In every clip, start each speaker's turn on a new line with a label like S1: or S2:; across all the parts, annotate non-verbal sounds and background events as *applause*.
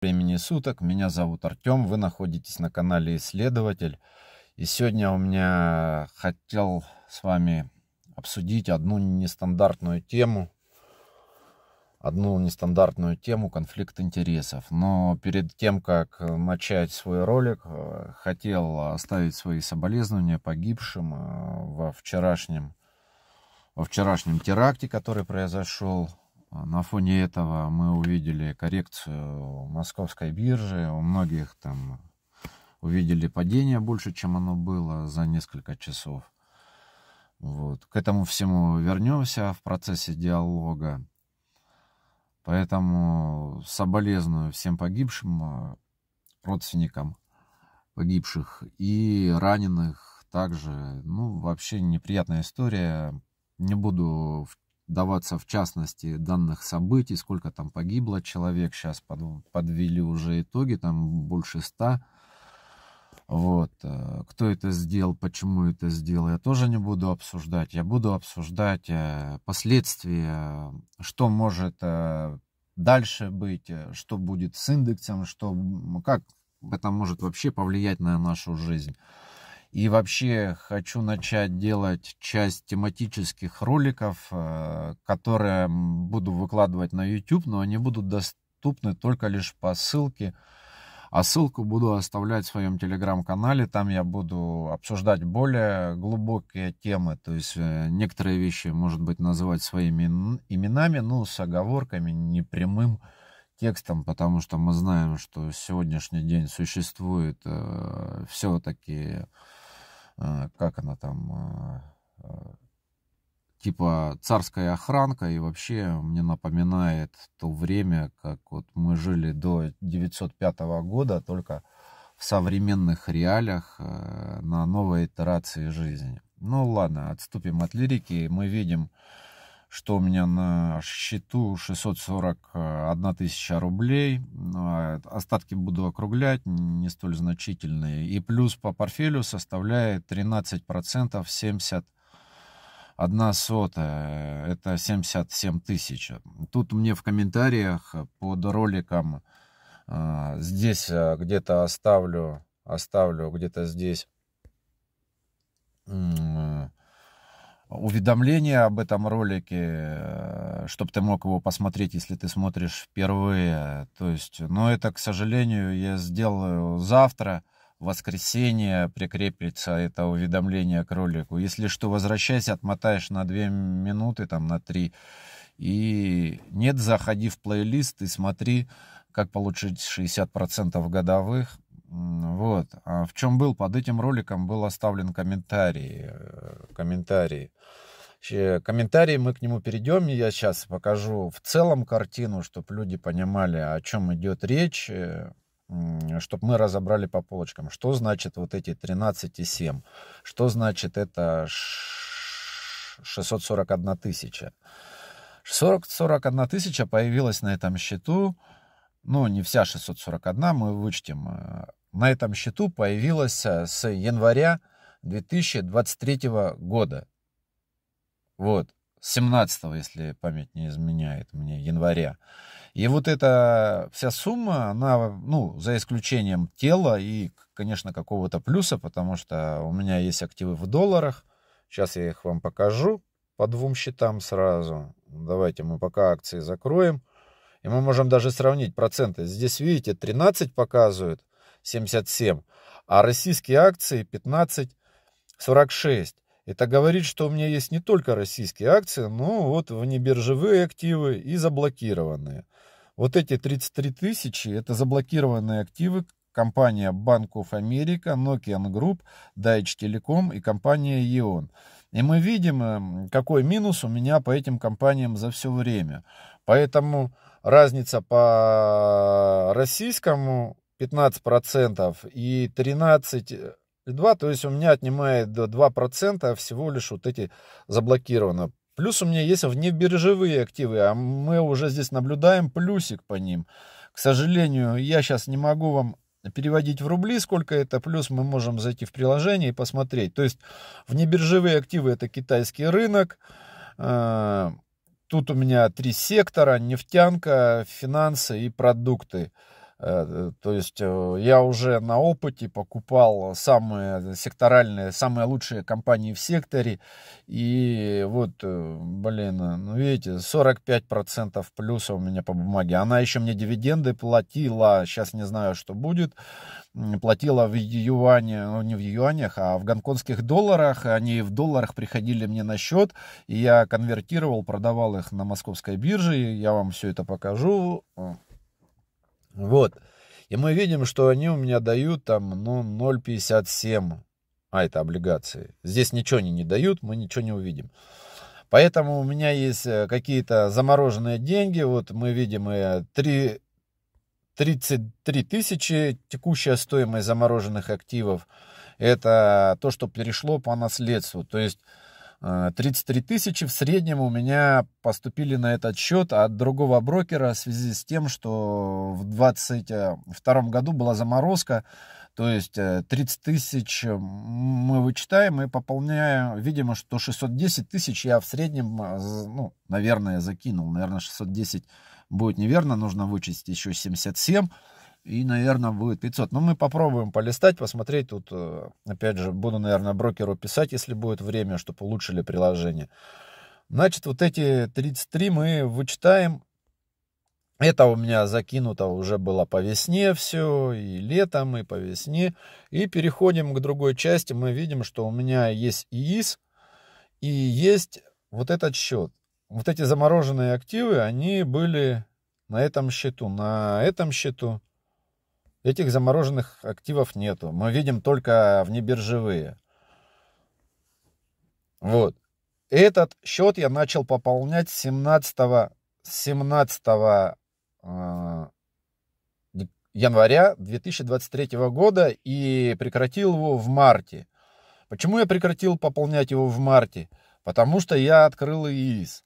S1: времени суток. Меня зовут Артем, вы находитесь на канале Исследователь. И сегодня у меня хотел с вами обсудить одну нестандартную тему. Одну нестандартную тему конфликт интересов. Но перед тем, как начать свой ролик, э, хотел оставить свои соболезнования погибшим э, во вчерашнем, во вчерашнем теракте, который произошел а на фоне этого мы увидели коррекцию московской биржи. У многих там увидели падение больше, чем оно было за несколько часов. Вот. К этому всему вернемся в процессе диалога. Поэтому соболезную всем погибшим, а, родственникам погибших и раненых также. Ну, вообще неприятная история. Не буду в даваться в частности данных событий, сколько там погибло человек, сейчас под, подвели уже итоги, там больше ста. Вот. Э, кто это сделал, почему это сделал, я тоже не буду обсуждать. Я буду обсуждать э, последствия, что может э, дальше быть, что будет с индексом, что, как это может вообще повлиять на нашу жизнь. И вообще хочу начать делать часть тематических роликов, э, которые буду выкладывать на YouTube, но они будут доступны только лишь по ссылке. А ссылку буду оставлять в своем телеграм-канале. Там я буду обсуждать более глубокие темы. То есть э, некоторые вещи, может быть, называть своими именами, ну, с оговорками, непрямым текстом, потому что мы знаем, что сегодняшний день существует э, все-таки Э, как она там, э, э, типа царская охранка, и вообще мне напоминает то время, как вот мы жили до 905 года, только в современных реалиях на новой итерации жизни. Ну ладно, отступим от лирики, мы видим что у меня на счету 641 тысяча рублей. Ну, а остатки буду округлять, не столь значительные. И плюс по портфелю составляет 13% 70 одна сотая, это 77 тысяч. Тут мне в комментариях под роликом а, здесь а, где-то оставлю, оставлю где-то здесь уведомление об этом ролике, э, чтобы ты мог его посмотреть, если ты смотришь впервые. То есть, но это, к сожалению, я сделаю завтра, в воскресенье прикрепится это уведомление к ролику. Если что, возвращайся, отмотаешь на 2 минуты, там на 3. И нет, заходи в плейлист и смотри, как получить 60% годовых вот. А в чем был? Под этим роликом был оставлен комментарий. Э, комментарий. Комментарии мы к нему перейдем. Я сейчас покажу в целом картину, чтобы люди понимали, о чем идет речь, э, чтобы мы разобрали по полочкам, что значит вот эти и 13,7, что значит это 641 тысяча. 40-41 тысяча появилась на этом счету, ну, не вся 641, мы вычтем э, на этом счету появилась э, с января 2023 года. Вот, 17, если память не изменяет мне, января. И вот эта вся сумма, она, ну, за исключением тела и, конечно, какого-то плюса, потому что у меня есть активы в долларах. Сейчас я их вам покажу по двум счетам сразу. Давайте мы пока акции закроем. И мы можем даже сравнить проценты. Здесь, видите, 13 показывают, 77, а российские акции 15,46. Это говорит, что у меня есть не только российские акции, но вот внебиржевые активы и заблокированные. Вот эти 33 тысячи – это заблокированные активы, компания Bank of America, Nokian Group, Deutsche Telekom и компания E.ON. И мы видим, эм, какой минус у меня по этим компаниям за все время. Поэтому разница по российскому 15% и 13 2, э, то есть у меня отнимает до 2% всего лишь вот эти заблокированы. Плюс у меня есть внебиржевые активы, а мы уже здесь наблюдаем плюсик по ним. К сожалению, я сейчас не могу вам переводить в рубли, сколько это, плюс мы можем зайти в приложение и посмотреть. То есть внебиржевые активы это китайский рынок, э, тут у меня три сектора, нефтянка, финансы и продукты. Э, то есть э, я уже на опыте покупал самые секторальные, самые лучшие компании в секторе. И вот, э, блин, ну видите, 45% плюса у меня по бумаге. Она еще мне дивиденды платила, сейчас не знаю, что будет. Платила в юане, ну не в юанях, а в гонконгских долларах. Они в долларах приходили мне на счет. И я конвертировал, продавал их на московской бирже. Я вам все это покажу. Вот. И мы видим, что они у меня дают там, ну, 0,57. А, это облигации. Здесь ничего они не дают, мы ничего не увидим. Поэтому у меня есть э, какие-то замороженные деньги. Вот мы видим и 3, 33 тысячи текущая стоимость замороженных активов. Это то, что перешло по наследству. То есть 33 э, тысячи в среднем у меня поступили на этот счет от другого брокера в связи с тем, что в 2022 году была заморозка, то есть 30 э, тысяч э, мы вычитаем и пополняем, видимо, что 610 тысяч я в среднем, ну, наверное, закинул, наверное, 610 будет неверно, нужно вычесть еще 77 тысяч и, наверное, будет 500. Но ну, мы попробуем полистать, посмотреть. Тут, э, опять же, буду, наверное, брокеру писать, если будет время, чтобы улучшили приложение. Значит, вот эти 33 мы вычитаем. Это у меня закинуто уже было по весне все, и летом, и по весне. И переходим к другой части. Мы видим, что у меня есть ИИС, и есть вот этот счет. Вот эти замороженные активы, они были на этом счету, на этом счету Этих замороженных активов нету. Мы видим только внебиржевые. Вот. Этот счет я начал пополнять 17, 17 э, января 2023 года и прекратил его в марте. Почему я прекратил пополнять его в марте? Потому что я открыл ИИС.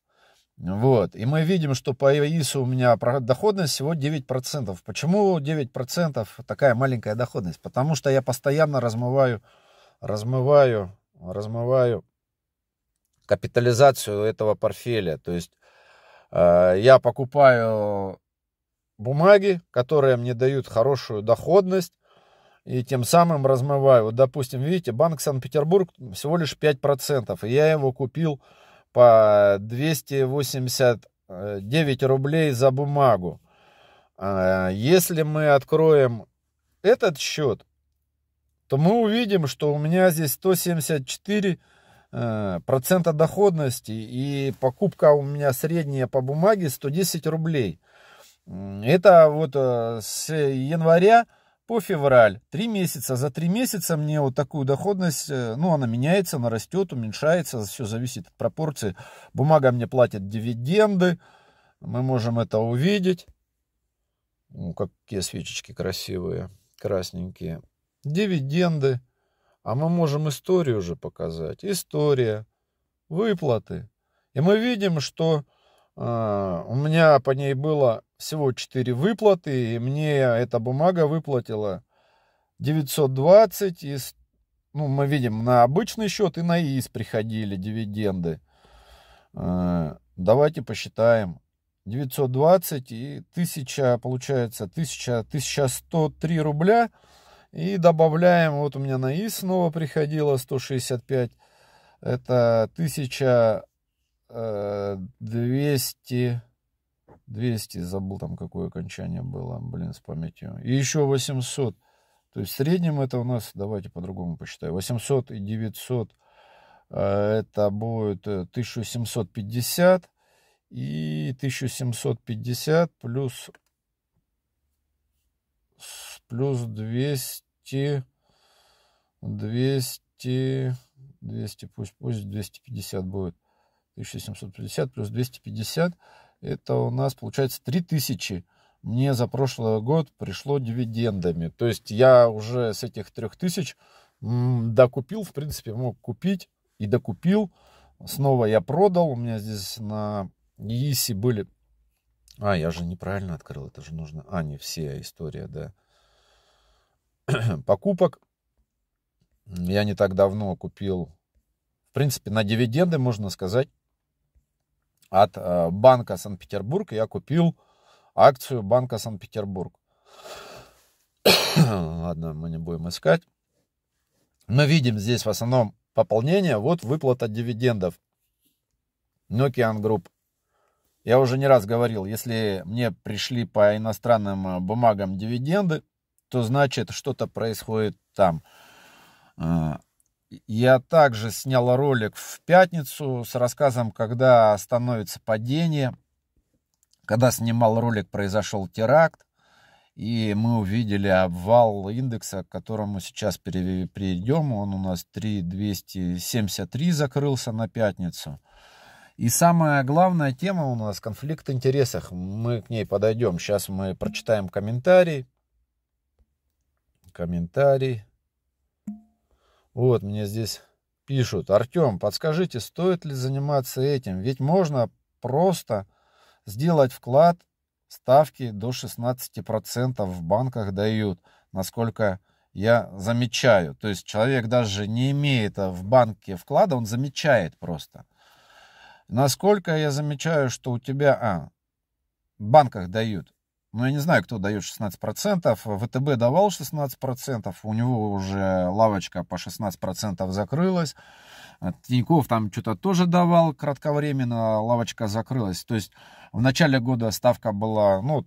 S1: Вот. И мы видим, что по ИСу у меня доходность всего 9%. Почему 9% такая маленькая доходность? Потому что я постоянно размываю, размываю, размываю капитализацию этого портфеля. То есть э, я покупаю бумаги, которые мне дают хорошую доходность, и тем самым размываю. Вот, допустим, видите, банк Санкт-Петербург всего лишь 5%, и я его купил по 289 рублей за бумагу. А, если мы откроем этот счет, то мы увидим, что у меня здесь 174 э, процента доходности и покупка у меня средняя по бумаге 110 рублей. Это вот э, с января по февраль. Три месяца. За три месяца мне вот такую доходность, э, ну, она меняется, она растет, уменьшается, все зависит от пропорции. Бумага мне платит дивиденды, мы можем это увидеть. Ну, какие свечечки красивые, красненькие. Дивиденды. А мы можем историю уже показать. История, выплаты. И мы видим, что а, у меня по ней было всего 4 выплаты, и мне эта бумага выплатила 920 из... Ну, мы видим, на обычный счет и на ИИС приходили дивиденды. А, давайте посчитаем. 920 и 1000, получается, 1000, 1103 рубля. И добавляем, вот у меня на ИИС снова приходило 165. Это 1000 200... Э, 200, забыл там какое окончание было, блин, с памятью. И еще 800. То есть в среднем это у нас, давайте по-другому посчитаю, 800 и 900 э, это будет 1750 э, и 1750 плюс плюс 200 200 200 пусть пусть 250 будет 1750 плюс 250, это у нас получается 3000 мне за прошлый год пришло дивидендами. То есть я уже с этих 3000 докупил, в принципе, мог купить и докупил. Снова я продал, у меня здесь на ЕИСе были... А, я же неправильно открыл, это же нужно... А, не все, история, да. *clears throat* Покупок. Я не так давно купил, в принципе, на дивиденды, можно сказать, от э, Банка Санкт-Петербург. Я купил акцию Банка Санкт-Петербург. *coughs* Ладно, мы не будем искать. Мы видим здесь в основном пополнение. Вот выплата дивидендов. Nokian Group. Я уже не раз говорил, если мне пришли по иностранным э, бумагам дивиденды, то значит что-то происходит там. Э, я также снял ролик в пятницу с рассказом, когда становится падение. Когда снимал ролик, произошел теракт. И мы увидели обвал индекса, к которому сейчас перейдем. Он у нас 3273 закрылся на пятницу. И самая главная тема у нас конфликт интересов. Мы к ней подойдем. Сейчас мы прочитаем комментарий. Комментарий. Вот мне здесь пишут. Артем, подскажите, стоит ли заниматься этим? Ведь можно просто сделать вклад. Ставки до 16% в банках дают, насколько я замечаю. То есть человек даже не имеет в банке вклада, он замечает просто. Насколько я замечаю, что у тебя... А, в банках дают но ну, я не знаю, кто дает 16%. ВТБ давал 16%, у него уже лавочка по 16% закрылась. Тиньков там что-то тоже давал кратковременно, а лавочка закрылась. То есть в начале года ставка была, ну,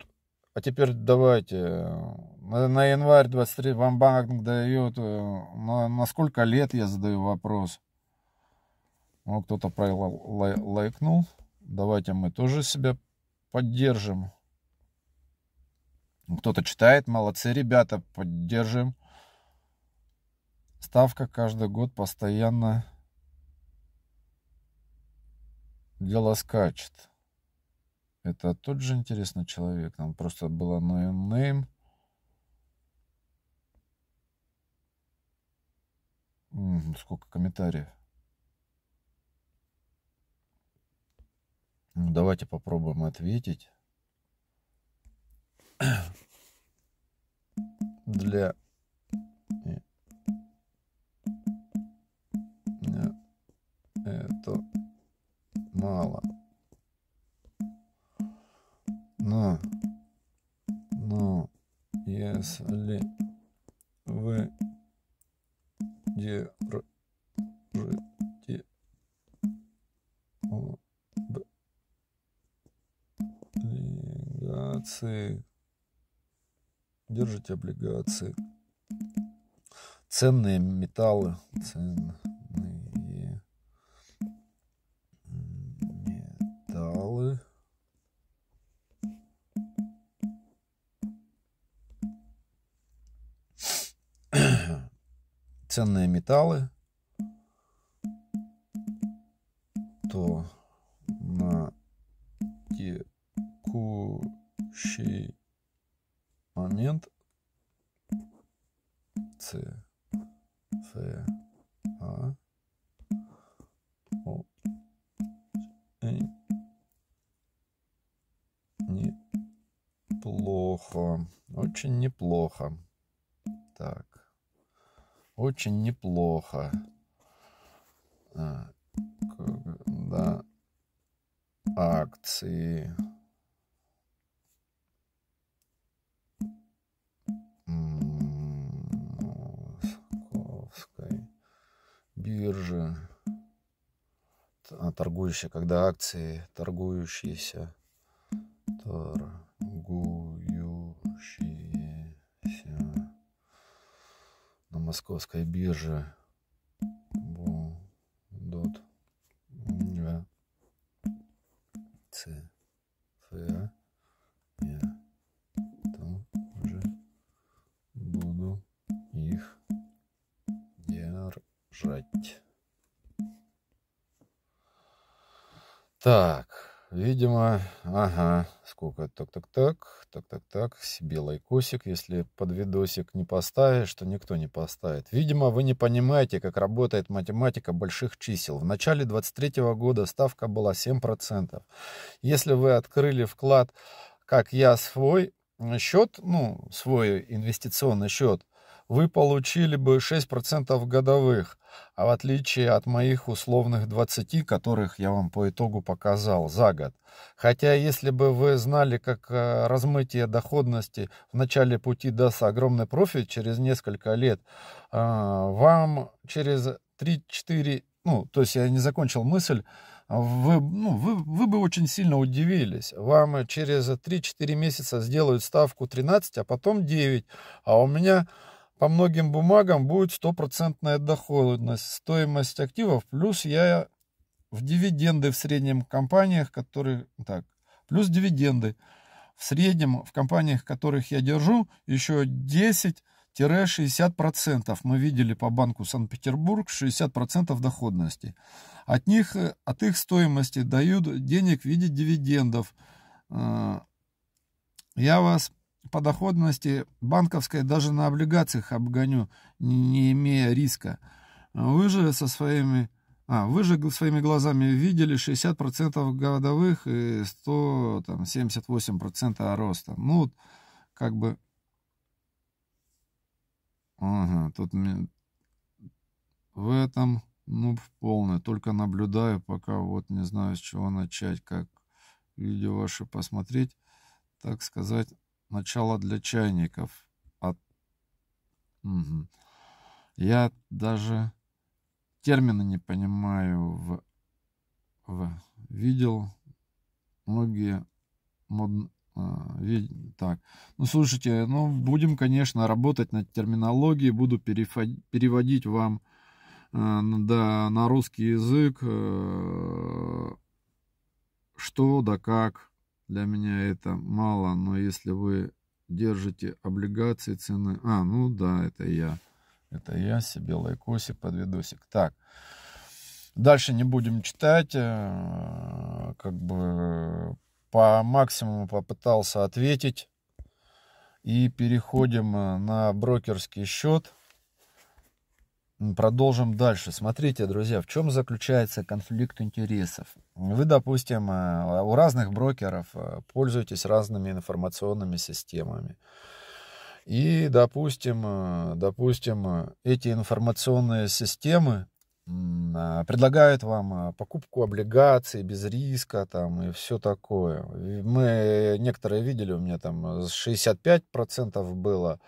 S1: а теперь давайте, э, на, на январь 23 вам банк дает, э, на, на сколько лет я задаю вопрос. Ну, кто-то лайкнул, давайте мы тоже себя поддержим. Кто-то читает, молодцы ребята, поддержим. Ставка каждый год постоянно дело скачет. Это тот же интересный человек. Нам просто было ноем-нейм. Сколько комментариев. Ну, давайте попробуем ответить для меня это мало. Но, но если быть облигации. Ценные металлы, ценные металлы. Ценные металлы, очень неплохо. да акции Московской биржи, а торгующие, когда акции, торгующиеся, торгующиеся московской бирже. Дот. Я. Ц. Фа. Я тоже буду их держать. Так, видимо, ага сколько, так, так, так, так, так, так, себе лайкосик, если под видосик не поставишь, то никто не поставит. Видимо, вы не понимаете, как работает математика больших чисел. В начале 23 года ставка была 7%. процентов. Если вы открыли вклад, как я, свой счет, ну, свой инвестиционный счет, вы получили бы 6% годовых, а в отличие от моих условных 20, которых я вам по итогу показал за год. Хотя если бы вы знали, как э, размытие доходности в начале пути даст огромный профит через несколько лет, э, вам через 3-4, ну, то есть я не закончил мысль, вы, ну, вы, вы бы очень сильно удивились. Вам через 3-4 месяца сделают ставку 13, а потом 9, а у меня по многим бумагам будет стопроцентная доходность, стоимость активов, плюс я в дивиденды в среднем компаниях, которые... Так, плюс дивиденды. В среднем в компаниях, которых я держу, еще 10-60%. Мы видели по банку Санкт-Петербург 60% доходности. От них, от их стоимости дают денег в виде дивидендов. Э, я вас по доходности банковской даже на облигациях обгоню, не имея риска. Вы же со своими... А, вы же своими глазами видели 60% годовых и 178% роста. Ну, как бы... Ага, тут в этом, ну, полное Только наблюдаю, пока вот не знаю, с чего начать, как видео ваше посмотреть, так сказать, начало для чайников. От... Угу. Я даже термины не понимаю. В... В... Видел многие а, вид так, ну слушайте, ну будем, конечно, работать над терминологией, буду переводить вам а, да, на русский язык, э, что да как. Для меня это мало, но если вы держите облигации цены... А, ну да, это я. Это я себе лайкосик под видосик. Так. Дальше не будем читать. Э, как бы по максимуму попытался ответить. И переходим э, на брокерский счет. Продолжим дальше. Смотрите, друзья, в чем заключается конфликт интересов. Вы, допустим, э, у разных брокеров э, пользуетесь разными информационными системами. И, допустим, э, допустим, эти информационные системы предлагают вам покупку облигаций без риска там и все такое. Мы некоторые видели, у меня там 65% было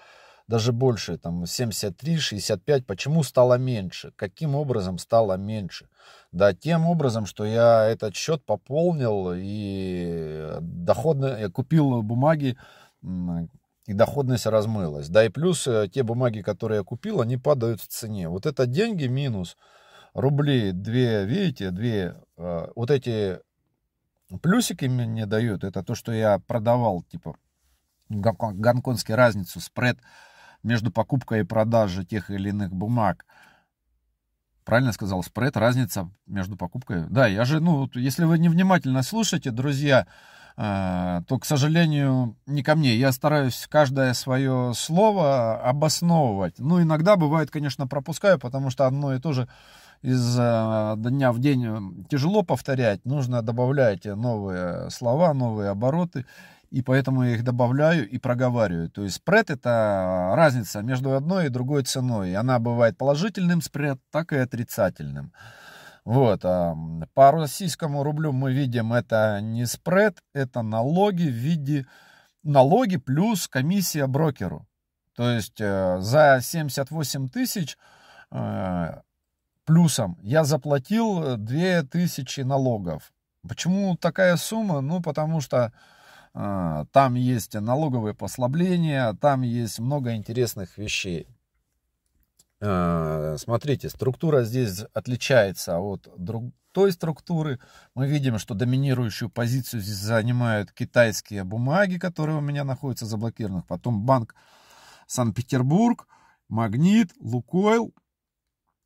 S1: даже больше, там 73, 65, почему стало меньше, каким образом стало меньше. Да, тем образом, что я этот счет пополнил и доходно, я купил бумаги, и доходность размылась. Да и плюс э, те бумаги, которые я купил, они падают в цене. Вот это деньги минус рубли две, видите, две, э, вот эти плюсики мне дают, это то, что я продавал, типа, гонконгский разницу, спред между покупкой и продажей тех или иных бумаг. Правильно сказал, спред, разница между покупкой. Да, я же, ну, если вы невнимательно слушаете, друзья, э, то, к сожалению, не ко мне. Я стараюсь каждое свое слово обосновывать. Ну, иногда бывает, конечно, пропускаю, потому что одно и то же из э, дня в день тяжело повторять. Нужно добавлять новые слова, новые обороты и поэтому я их добавляю и проговариваю. То есть спред – это а, разница между одной и другой ценой. Она бывает положительным спред, так и отрицательным. Вот. По российскому рублю мы видим, это не спред, это налоги в виде налоги плюс комиссия брокеру. То есть э, за 78 тысяч э, плюсом я заплатил 2000 налогов. Почему такая сумма? Ну, потому что а, там есть налоговые послабления, там есть много интересных вещей. А, смотрите, структура здесь отличается от друг, той структуры. Мы видим, что доминирующую позицию здесь занимают китайские бумаги, которые у меня находятся заблокированных. Потом банк Санкт-Петербург, Магнит, Лукойл,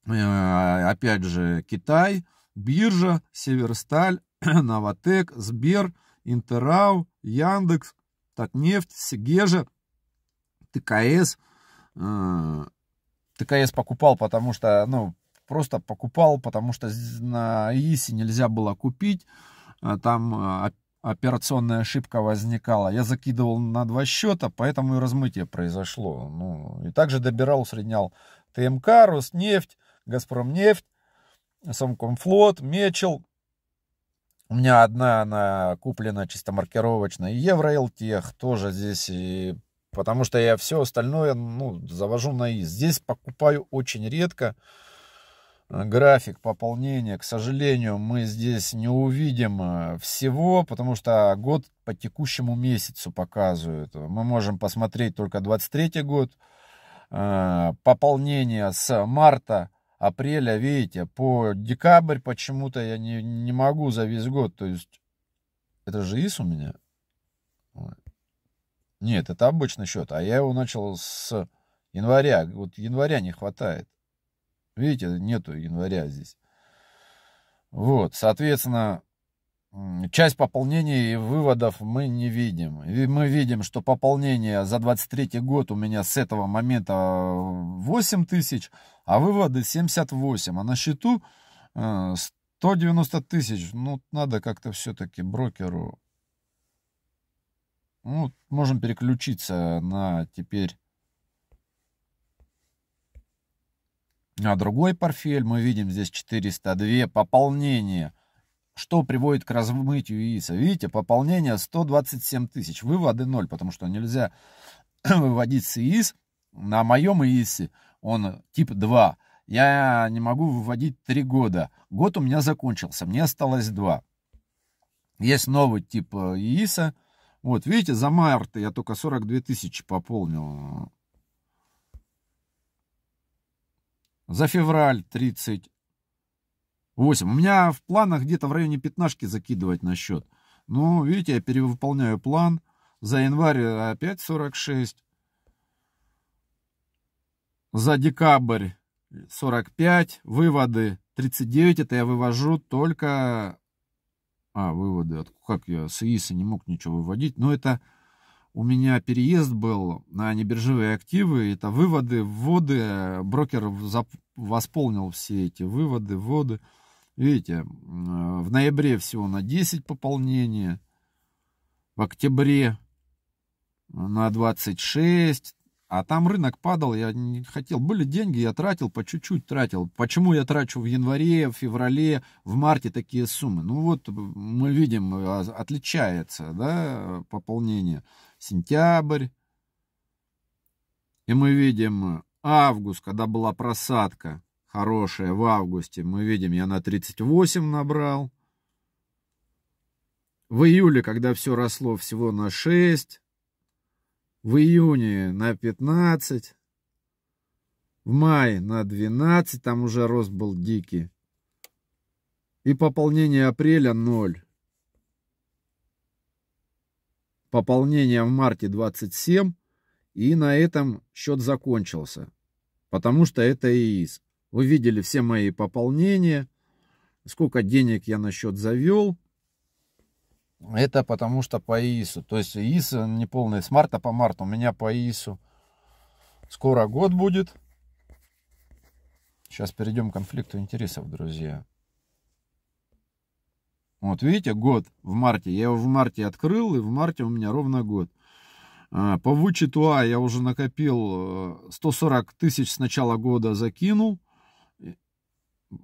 S1: э, опять же Китай, биржа, Северсталь, *clears throat* Новотек, Сбер, Интерау, Яндекс, так нефть, Сегежа, ТКС. Э, ТКС покупал, потому что, ну, просто покупал, потому что на ИСИ нельзя было купить. Э, там э, операционная ошибка возникала. Я закидывал на два счета, поэтому и размытие произошло. Ну, и также добирал, усреднял ТМК, Роснефть, Газпромнефть, Самкомфлот, Мечел, у меня одна, она куплена чисто маркировочно. И Евроэлтех тоже здесь. И... Потому что я все остальное ну, завожу на ИС. Здесь покупаю очень редко. График пополнения, к сожалению, мы здесь не увидим э, всего, потому что год по текущему месяцу показывают. Мы можем посмотреть только 23 год. Э, пополнение с марта апреля, а видите, по декабрь почему-то я не, не могу за весь год. То есть это же ИС у меня. Нет, это обычный счет, а я его начал с января. Вот января не хватает. Видите, нету января здесь. Вот, соответственно, часть пополнений и выводов мы не видим. И мы видим, что пополнение за 23 год у меня с этого момента 8 тысяч – а выводы 78, а на счету 190 э, тысяч. Ну, надо как-то все-таки брокеру... Ну, можем переключиться на теперь на другой портфель. Мы видим здесь 402 пополнения, что приводит к размытию яйца. Видите, пополнение 127 тысяч, выводы 0, потому что нельзя *clears throat* выводить с ИИС. На моем ИИСе он э, тип 2. Я не могу выводить 3 года. Год у меня закончился, мне осталось 2. Есть новый тип э, ИИСа. Вот, видите, за март я только 42 тысячи пополнил. За февраль 38. У меня в планах где-то в районе пятнашки закидывать на счет. Ну, видите, я перевыполняю план. За январь э, опять 46 за декабрь 45, выводы 39, это я вывожу только... А, выводы, как я с ИИСа не мог ничего выводить, но это у меня переезд был на небиржевые активы, это выводы, вводы, брокер зап... восполнил все эти выводы, вводы. Видите, э, в ноябре всего на 10 пополнения, в октябре на 26, а там рынок падал, я не хотел. Были деньги, я тратил, по чуть-чуть тратил. Почему я трачу в январе, в феврале, в марте такие суммы? Ну вот э, мы видим, э, а, отличается да, пополнение. Сентябрь. И мы видим э, август, когда была просадка хорошая в августе. Мы видим, я на 38 набрал. В июле, когда все росло всего на 6, в июне на 15, в мае на 12, там уже рост был дикий. И пополнение апреля 0. Пополнение в марте 27, и на этом счет закончился, потому что это ИИС. Вы видели все мои пополнения, сколько денег я на счет завел, это потому что по ИИСу. То есть ИИС не полный. С марта по март у меня по ИИСу скоро год будет. Сейчас перейдем к конфликту интересов, друзья. Вот видите, год в марте. Я его в марте открыл, и в марте у меня ровно год. А, по вычету А я уже накопил 140 э, тысяч с начала года закинул.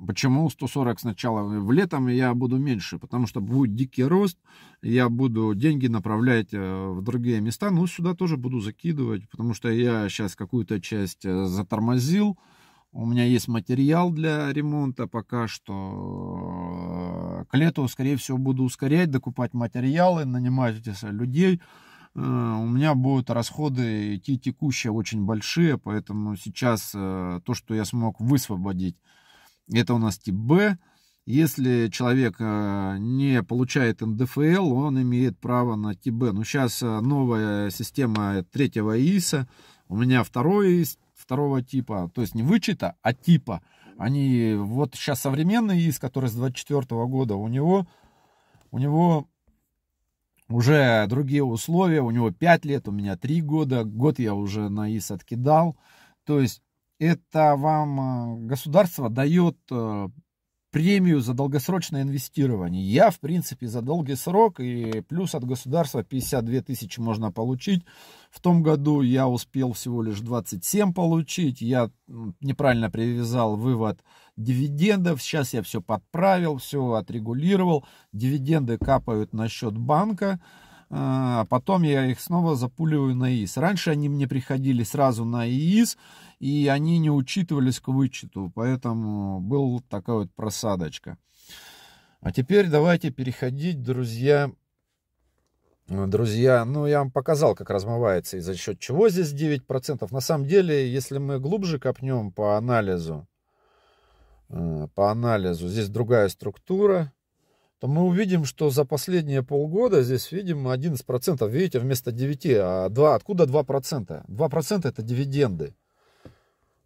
S1: Почему 140 сначала в летом я буду меньше? Потому что будет дикий рост, я буду деньги направлять э, в другие места, но ну, сюда тоже буду закидывать, потому что я сейчас какую-то часть э, затормозил, у меня есть материал для ремонта пока что. К лету, скорее всего, буду ускорять, докупать материалы, нанимать людей. Э, у меня будут расходы идти текущие очень большие, поэтому сейчас то, что я смог высвободить это у нас тип Б. Если человек э, не получает НДФЛ, он имеет право на тип Б. Но ну, сейчас э, новая система третьего ИСа. У меня второй ИС, второго типа. То есть не вычета, а типа. Они вот сейчас современный ИС, который с 24 года, у него, у него уже другие условия. У него 5 лет, у меня 3 года. Год я уже на ИС откидал. То есть это вам э, государство дает э, премию за долгосрочное инвестирование. Я, в принципе, за долгий срок, и плюс от государства 52 тысячи можно получить. В том году я успел всего лишь 27 получить, я неправильно привязал вывод дивидендов, сейчас я все подправил, все отрегулировал, дивиденды капают на счет банка, э, а потом я их снова запуливаю на ИИС. Раньше они мне приходили сразу на ИИС, и они не учитывались к вычету, поэтому был такая вот просадочка. А теперь давайте переходить, друзья, Друзья, ну я вам показал, как размывается и за счет чего здесь 9%. На самом деле, если мы глубже копнем по анализу, э, по анализу, здесь другая структура, то мы увидим, что за последние полгода здесь видим 11%, видите, вместо 9, а 2, откуда 2%? 2% это дивиденды.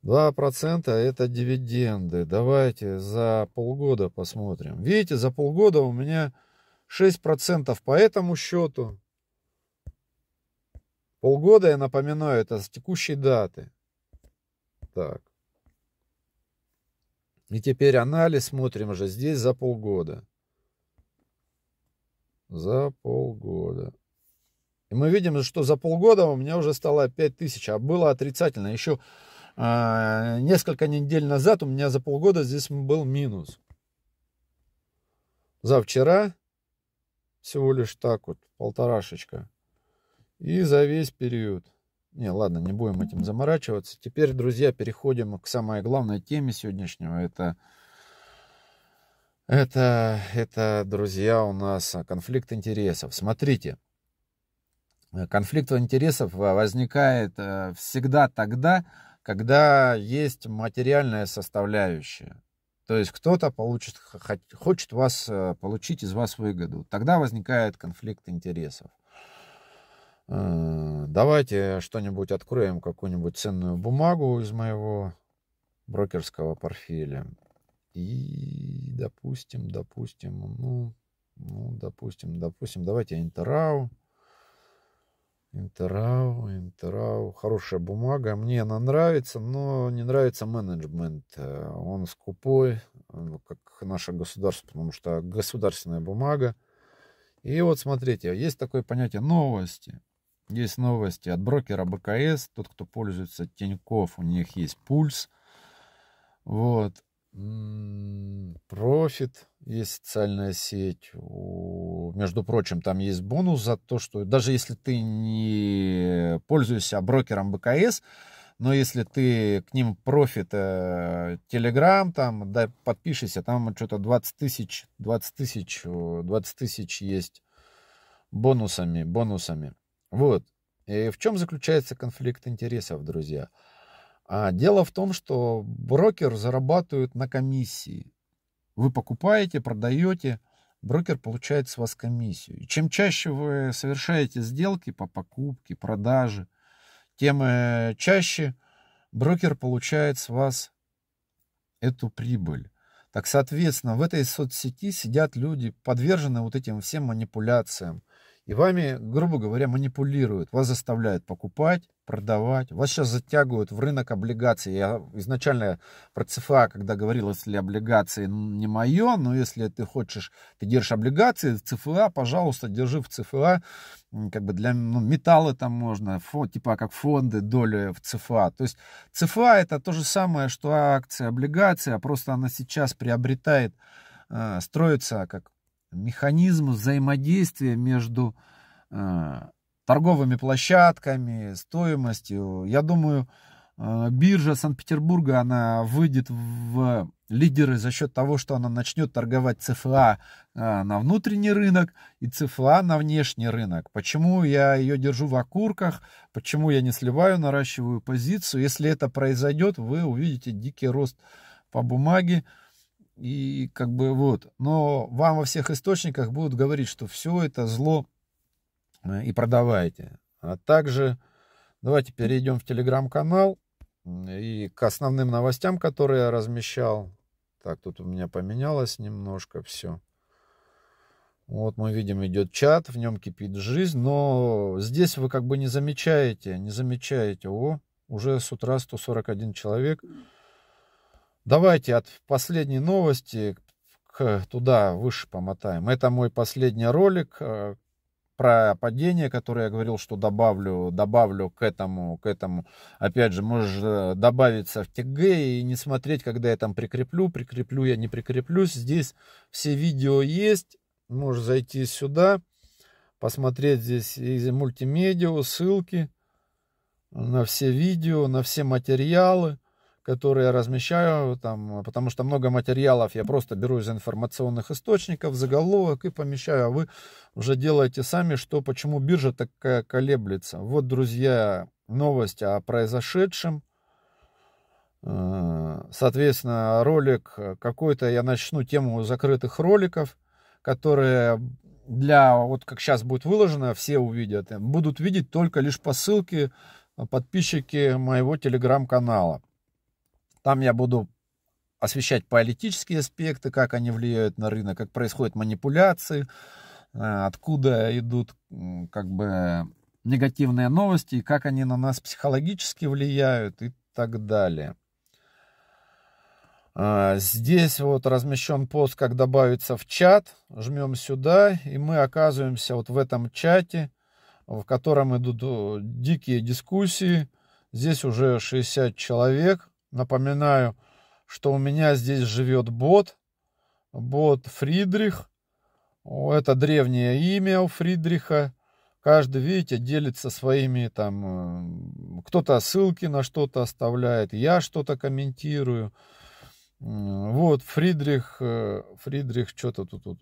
S1: 2% это дивиденды. Давайте за полгода посмотрим. Видите, за полгода у меня 6% по этому счету. Полгода, я напоминаю, это с текущей даты. Так. И теперь анализ смотрим уже здесь за полгода. За полгода. И мы видим, что за полгода у меня уже стало 5000, а было отрицательно. Еще а, несколько недель назад у меня за полгода здесь был минус. За вчера всего лишь так вот, полторашечка. И за весь период. Не, ладно, не будем этим заморачиваться. Теперь, друзья, переходим к самой главной теме сегодняшнего. Это, это, это друзья, у нас конфликт интересов. Смотрите, конфликт интересов возникает э, всегда тогда, когда есть материальная составляющая. То есть кто-то получит, хочет вас, э, получить из вас выгоду. Тогда возникает конфликт интересов. Э, давайте что-нибудь откроем, какую-нибудь ценную бумагу из моего брокерского портфеля. И, допустим, допустим, ну, ну, допустим, допустим, давайте Интерау. Интерау, Интерау. Хорошая бумага. Мне она нравится, но не нравится менеджмент. Э, он скупой, ну, как наше государство, потому что государственная бумага. И вот смотрите, есть такое понятие новости. Есть новости от брокера БКС, тот, кто пользуется Тиньков, у них есть пульс. Вот. Профит, есть социальная сеть. Между прочим, там есть бонус за то, что даже если ты не пользуешься брокером БКС, но если ты к ним профит, Телеграм, э, там, да, а там что-то 20 тысяч, 20 тысяч, 20 тысяч есть бонусами, бонусами. Вот. И в чем заключается конфликт интересов, друзья? Друзья. А дело в том, что брокер зарабатывает на комиссии. Вы покупаете, продаете, брокер получает с вас комиссию. И чем чаще вы совершаете сделки по покупке, продаже, тем э, чаще брокер получает с вас эту прибыль. Так, соответственно, в этой соцсети сидят люди, подверженные вот этим всем манипуляциям, и вами, грубо говоря, манипулируют, вас заставляют покупать, продавать. Вас сейчас затягивают в рынок облигаций. Я изначально про ЦФА, когда говорил, если облигации не мое, но если ты хочешь, ты держишь облигации, ЦФА, пожалуйста, держи в ЦФА. Как бы для ну, металла там можно, фон, типа как фонды, доли в ЦФА. То есть ЦФА это то же самое, что акция, облигация, а просто она сейчас приобретает, э, строится как механизм взаимодействия между э, торговыми площадками, стоимостью. Я думаю, э, биржа Санкт-Петербурга, она выйдет в лидеры за счет того, что она начнет торговать ЦФА э, на внутренний рынок и ЦФА на внешний рынок. Почему я ее держу в окурках, почему я не сливаю, наращиваю позицию. Если это произойдет, вы увидите дикий рост по бумаге. И как бы вот. Но вам во всех источниках будут говорить, что все это зло э, и продавайте. А также давайте перейдем в телеграм-канал и к основным новостям, которые я размещал. Так, тут у меня поменялось немножко все. Вот мы видим, идет чат, в нем кипит жизнь, но здесь вы как бы не замечаете, не замечаете, о, уже с утра 141 человек. Давайте от последней новости к, туда выше помотаем. Это мой последний ролик э, про падение, которое я говорил, что добавлю, добавлю к этому, к этому. Опять же, можешь э, добавиться в ТГ и не смотреть, когда я там прикреплю, прикреплю я, не прикреплюсь. Здесь все видео есть, можешь зайти сюда, посмотреть здесь из мультимедиа, ссылки на все видео, на все материалы которые я размещаю, там, потому что много материалов я просто беру из информационных источников, заголовок и помещаю, а вы уже делаете сами, что, почему биржа такая колеблется. Вот, друзья, новость о произошедшем. Э, соответственно, ролик какой-то, я начну тему закрытых роликов, которые для, вот как сейчас будет выложено, все увидят, будут видеть только лишь по ссылке подписчики моего телеграм-канала. Там я буду освещать политические аспекты, как они влияют на рынок, как происходят манипуляции, э, откуда идут как бы негативные новости, как они на нас психологически влияют и так далее. А, здесь вот размещен пост, как добавиться в чат. Жмем сюда, и мы оказываемся вот в этом чате, в котором идут дикие дискуссии. Здесь уже 60 человек. Напоминаю, что у меня здесь живет бот, бот Фридрих. Это древнее имя у Фридриха. Каждый, видите, делится своими там... Э, кто-то ссылки на что-то оставляет, я что-то комментирую. Вот, Фридрих... Э, Фридрих, что-то тут... тут.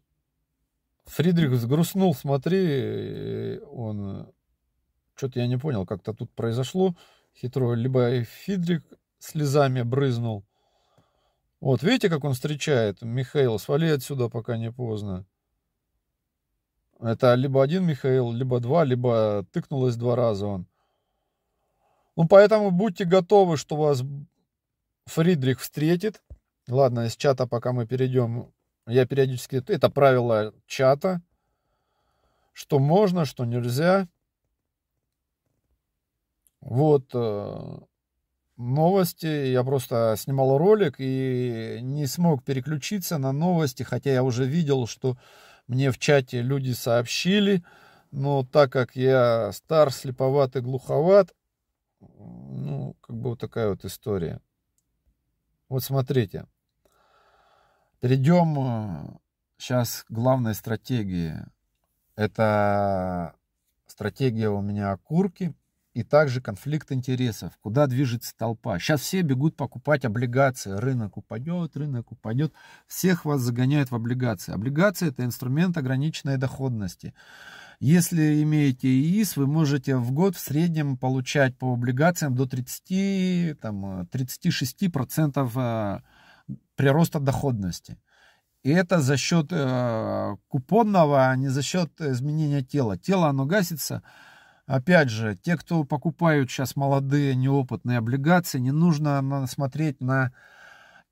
S1: Фридрих сгрустнул, смотри, э, он... Что-то я не понял, как-то тут произошло хитро. Либо Фридрих, слезами брызнул. Вот, видите, как он встречает? Михаил, свали отсюда, пока не поздно. Это либо один Михаил, либо два, либо тыкнулось два раза он. Ну, поэтому будьте готовы, что вас Фридрих встретит. Ладно, из чата пока мы перейдем. Я периодически... Это правило чата. Что можно, что нельзя. Вот. Э, новости, я просто снимал ролик и не смог переключиться на новости, хотя я уже видел, что мне в чате люди сообщили, но так как я стар, слеповат и глуховат, ну, как бы вот такая вот история. Вот смотрите, перейдем сейчас э, к главной стратегии. Это стратегия у меня окурки – и также конфликт интересов, куда движется толпа. Сейчас все бегут покупать облигации, рынок упадет, рынок упадет, всех вас загоняют в облигации. Облигации – это инструмент ограниченной доходности. Если имеете ИИС, вы можете в год в среднем получать по облигациям до 30, там, 36% э, прироста доходности. И это за счет э, купонного, а не за счет изменения тела. Тело, оно гасится – Опять же, те, кто покупают сейчас молодые, неопытные облигации, не нужно смотреть на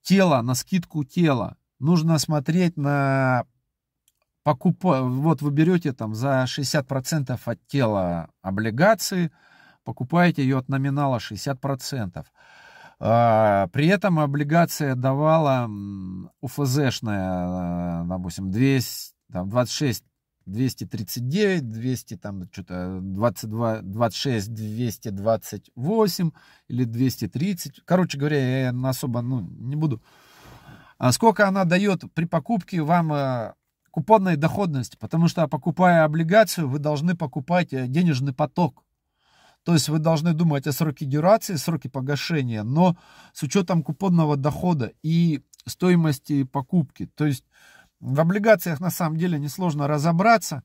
S1: тело, на скидку тела. Нужно смотреть на покуп... Вот вы берете там за 60% от тела облигации, покупаете ее от номинала 60%. А, при этом облигация давала УФЗшная, э, допустим, 200, там, 26 239, 200 там что-то 22, 26, 228 или 230. Короче говоря, я особо ну, не буду. А сколько она дает при покупке вам э, купонной доходности? Потому что покупая облигацию, вы должны покупать э, денежный поток. То есть вы должны думать о сроке дюрации, сроке погашения, но с учетом купонного дохода и стоимости покупки. То есть в облигациях на самом деле несложно разобраться,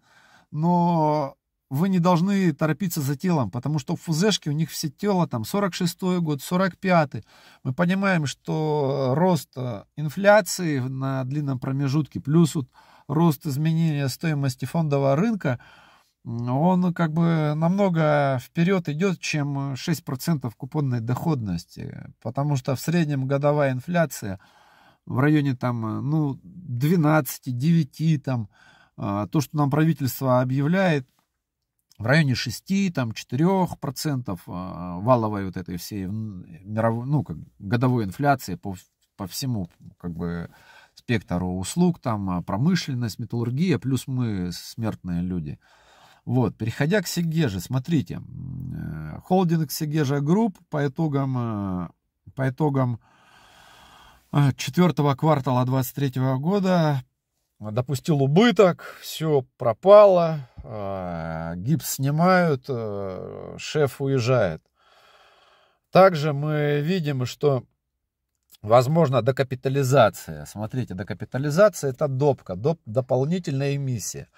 S1: но вы не должны торопиться за телом, потому что в фузешке у них все тело там 46-й год, 45-й. Мы понимаем, что рост э, инфляции на длинном промежутке, плюс вот рост изменения стоимости фондового рынка, он как бы намного вперед идет, чем 6% купонной доходности, потому что в среднем годовая инфляция – в районе там, э, ну, 12, 9, там, а, то, что нам правительство объявляет, в районе 6, там, 4% а, валовой вот этой всей мировой, ну, как годовой инфляции по, по всему, как бы, спектру услуг, там, а, промышленность, металлургия, плюс мы смертные люди. Вот, переходя к Сегеже, смотрите, э, холдинг Сегежа Групп по итогам, э, по итогам а, четвертого квартала 23 года допустил убыток, все пропало, а, гипс снимают, э, шеф уезжает. Также мы видим, что возможно докапитализация. Смотрите, докапитализация это допка, доп, дополнительная эмиссия.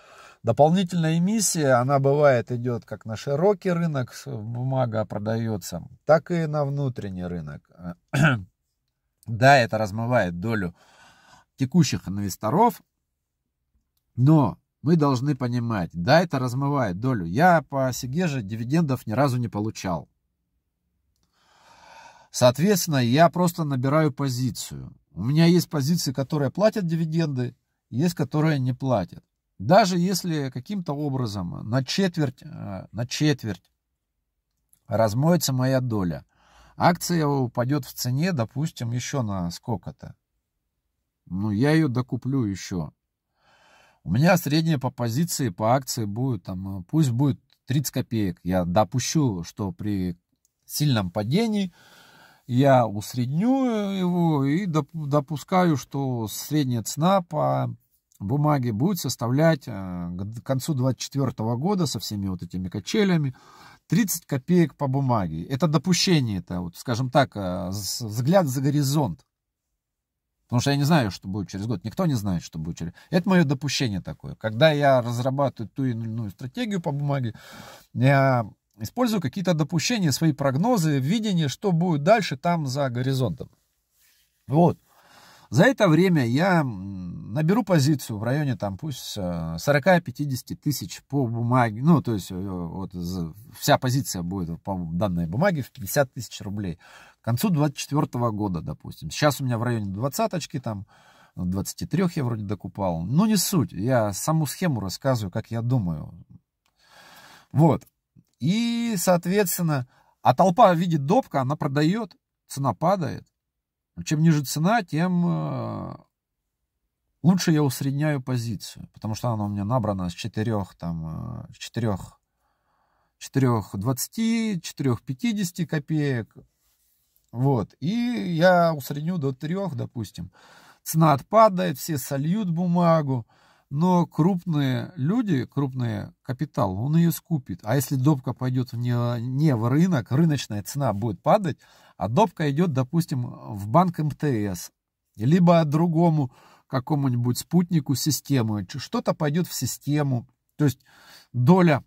S1: Дополнительная эмиссия, она бывает идет как на широкий рынок, бумага продается, так и на внутренний рынок. Да, это размывает долю текущих инвесторов, но мы должны понимать, да, это размывает долю. Я по себе же дивидендов ни разу не получал. Соответственно, я просто набираю позицию. У меня есть позиции, которые платят дивиденды, есть, которые не платят. Даже если каким-то образом на четверть, э, на четверть размоется моя доля – акция упадет в цене, допустим, еще на сколько-то. Ну, я ее докуплю еще. У меня средняя по позиции, по акции будет, там, э, пусть будет 30 копеек. Я допущу, что при сильном падении я усредню э, его и допускаю, что средняя цена по бумаге будет составлять э, к концу 2024 года со всеми вот этими качелями 30 копеек по бумаге. Это допущение, это, вот, скажем так, э, взгляд за горизонт. Потому что я не знаю, что будет через год. Никто не знает, что будет через... Это мое допущение такое. Когда я разрабатываю ту или иную стратегию по бумаге, я использую какие-то допущения, свои прогнозы, видение, что будет дальше там за горизонтом. Вот. За это время я наберу позицию в районе, там, пусть 40-50 э, тысяч по бумаге. Ну, то есть, э, вот, вся позиция будет по данной бумаге в 50 тысяч рублей. К концу 24 года, допустим. Сейчас у меня в районе двадцаточки, там, 23 я вроде докупал. Но ну, не суть. Я саму схему рассказываю, как я думаю. Вот. И, соответственно, а толпа видит допка, она продает, цена падает. Чем ниже цена, тем э, лучше я усредняю позицию, потому что она у меня набрана с 4, там, 4, 4 20, 4 50 копеек. Вот. И я усредню до 3, допустим. Цена отпадает, все сольют бумагу. Но крупные люди, крупный капитал, он ее скупит. А если допка пойдет не, не в рынок, рыночная цена будет падать, а допка идет, допустим, в банк МТС, либо другому какому-нибудь спутнику системы, что-то пойдет в систему. То есть доля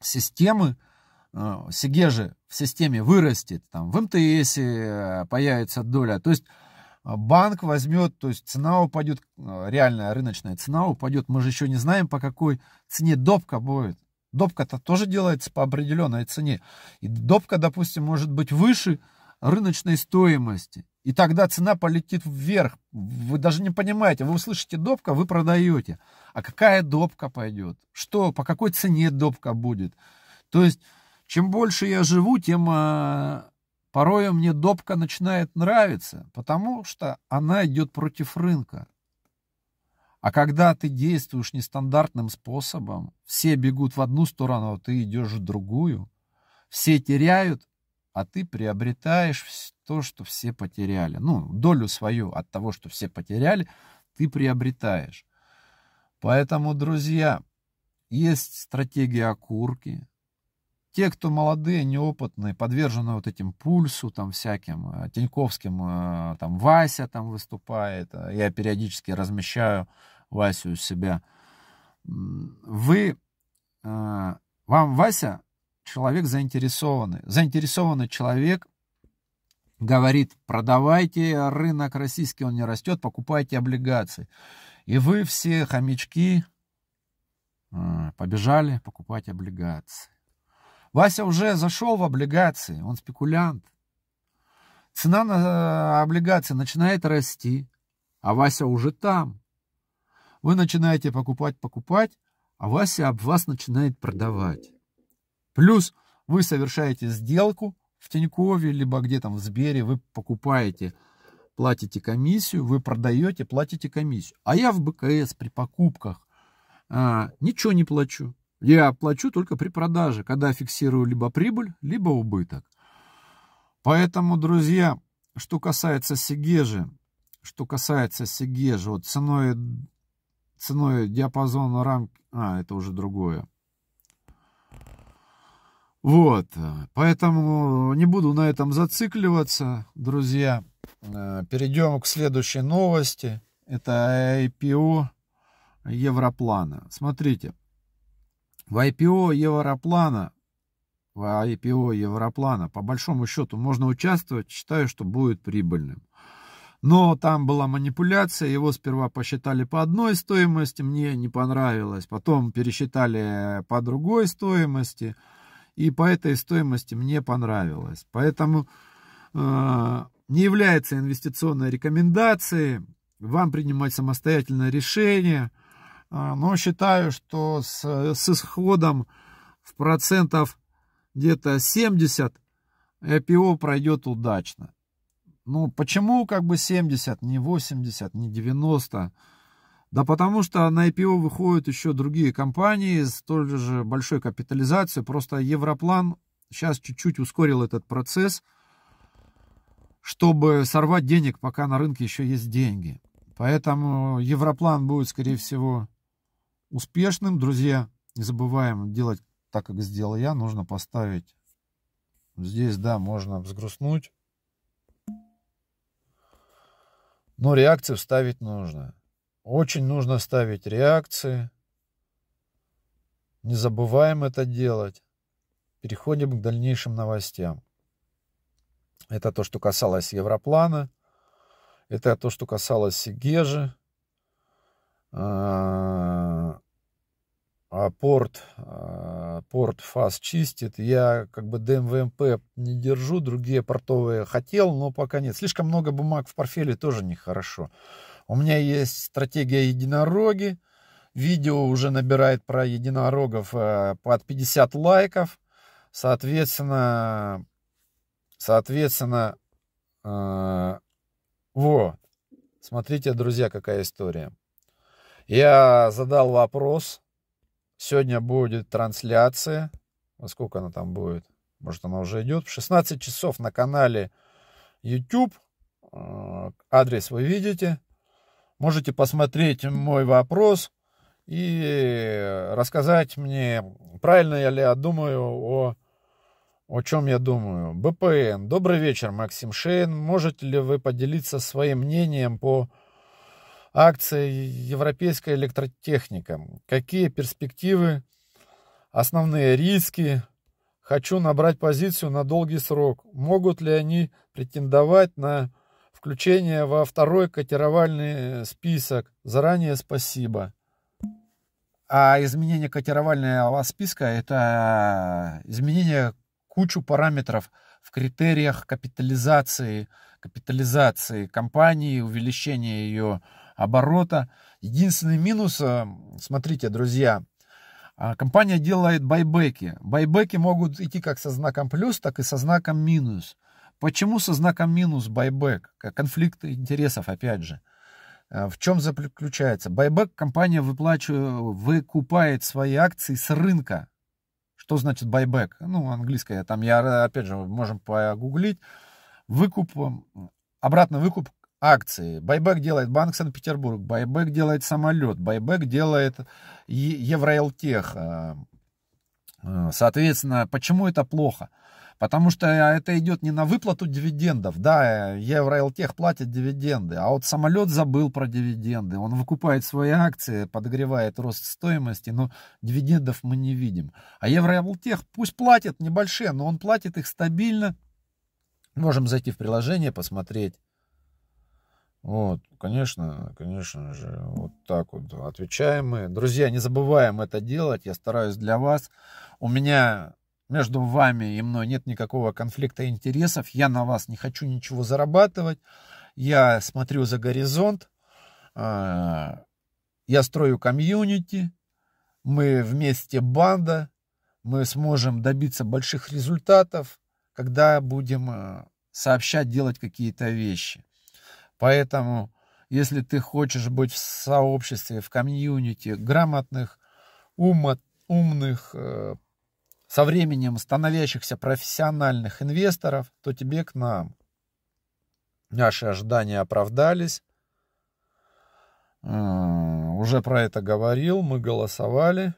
S1: системы, э, Сегежи в системе вырастет, там в МТС э, появится доля. То есть а банк возьмет, то есть цена упадет, а, реальная рыночная цена упадет. Мы же еще не знаем, по какой цене допка будет. Допка-то тоже делается по определенной цене. И допка, допустим, может быть выше рыночной стоимости. И тогда цена полетит вверх. Вы даже не понимаете. Вы услышите допка, вы продаете. А какая допка пойдет? Что, по какой цене допка будет? То есть, чем больше я живу, тем а, Порою мне допка начинает нравиться, потому что она идет против рынка. А когда ты действуешь нестандартным способом, все бегут в одну сторону, а ты идешь в другую. Все теряют, а ты приобретаешь то, что все потеряли. Ну, долю свою от того, что все потеряли, ты приобретаешь. Поэтому, друзья, есть стратегия окурки, те, кто молодые, неопытные, подвержены вот этим пульсу там всяким, э, Тиньковским, э, там Вася там выступает, э, я периодически размещаю Васю у себя. Вы, вам Вася, человек заинтересованный. Заинтересованный человек говорит, продавайте рынок российский, он не растет, покупайте облигации. И вы все хомячки побежали покупать облигации. Вася уже зашел в облигации, он спекулянт. Цена на э, облигации начинает расти, а Вася уже там. Вы начинаете покупать, покупать, а Вася об вас начинает продавать. Плюс вы совершаете сделку в Тинькове, либо где там в Сбере, вы покупаете, платите комиссию, вы продаете, платите комиссию. А я в БКС при покупках а, ничего не плачу. Я плачу только при продаже, когда фиксирую либо прибыль, либо убыток. Поэтому, друзья, что касается Сигежи, что касается Сигежи, вот ценой, ценой диапазона рамки... А, это уже другое. Вот, поэтому не буду на этом зацикливаться, друзья. Э, перейдем к следующей новости. Это IPO а Европлана. Смотрите, в IPO Европлана, в IPO Европлана, по большому счету, можно участвовать, считаю, что будет прибыльным. Но там была манипуляция, его сперва посчитали по одной стоимости, мне не понравилось, потом пересчитали по другой стоимости, и по этой стоимости мне понравилось. Поэтому э, не является инвестиционной рекомендацией вам принимать самостоятельное решение – а, но считаю, что с, э, с исходом в процентов где-то 70 IPO пройдет удачно. Ну, почему как бы 70, не 80, не 90? Да потому что на IPO выходят еще другие компании с той же большой капитализацией. Просто Европлан сейчас чуть-чуть ускорил этот процесс, чтобы сорвать денег, пока на рынке еще есть деньги. Поэтому Европлан будет, скорее всего, успешным, друзья. Не забываем делать так, как сделал я. Нужно поставить здесь, да, можно взгрустнуть. Но реакции вставить нужно. Очень нужно ставить реакции. Не забываем это делать. Переходим к дальнейшим новостям. Это то, что касалось Европлана. Это то, что касалось Сигежи. А, а, порт, а, порт фаз чистит. Я как бы ДМВМП не держу, другие портовые хотел, но пока нет. Слишком много бумаг в портфеле тоже нехорошо. У меня есть стратегия единороги. Видео уже набирает про единорогов э, под 50 лайков. Соответственно, соответственно, э, вот. Смотрите, друзья, какая история. Я задал вопрос. Сегодня будет трансляция. Во сколько она там будет? Может, она уже идет. В 16 часов на канале YouTube. Э, адрес вы видите. Можете посмотреть мой вопрос и рассказать мне, правильно я ли я думаю о, о чем я думаю. БПН. Добрый вечер, Максим Шейн. Можете ли вы поделиться своим мнением по акции «Европейская электротехника». Какие перспективы, основные риски? Хочу набрать позицию на долгий срок. Могут ли они претендовать на включение во второй котировальный э, список? Заранее спасибо. А изменение котировального списка – это э, изменение кучу параметров в критериях капитализации, капитализации компании, увеличение ее оборота. Единственный минус, э, смотрите, друзья, а, компания делает байбеки. Байбеки могут идти как со знаком плюс, так и со знаком минус. Почему со знаком минус байбек? Конфликт интересов, опять же. Э, в чем заключается? Байбек компания выплачивает, выкупает свои акции с рынка. Что значит байбек? Ну, английское, там я, опять же, можем погуглить. Выкуп, обратно выкуп акции. Байбек делает Банк Санкт-Петербург, байбек делает самолет, байбек делает Евроэлтех. Э, э, соответственно, почему это плохо? Потому что это идет не на выплату дивидендов. Да, э, Евроэлтех платит дивиденды, а вот самолет забыл про дивиденды. Он выкупает свои акции, подогревает рост стоимости, но дивидендов мы не видим. А Евроэлтех пусть платит небольшие, но он платит их стабильно. Можем зайти в приложение, посмотреть вот, конечно, конечно же, вот так вот отвечаем мы. Друзья, не забываем это делать, я стараюсь для вас. У меня между вами и мной нет никакого конфликта интересов, я на вас не хочу ничего зарабатывать, я смотрю за горизонт, э, я строю комьюнити, мы вместе банда, мы сможем добиться больших результатов, когда будем э, сообщать делать какие-то вещи. Поэтому, если ты хочешь быть в сообществе, в комьюнити грамотных, ума, умных, э, со временем становящихся профессиональных инвесторов, то тебе к нам. Наши ожидания оправдались. Уже про это говорил, мы голосовали.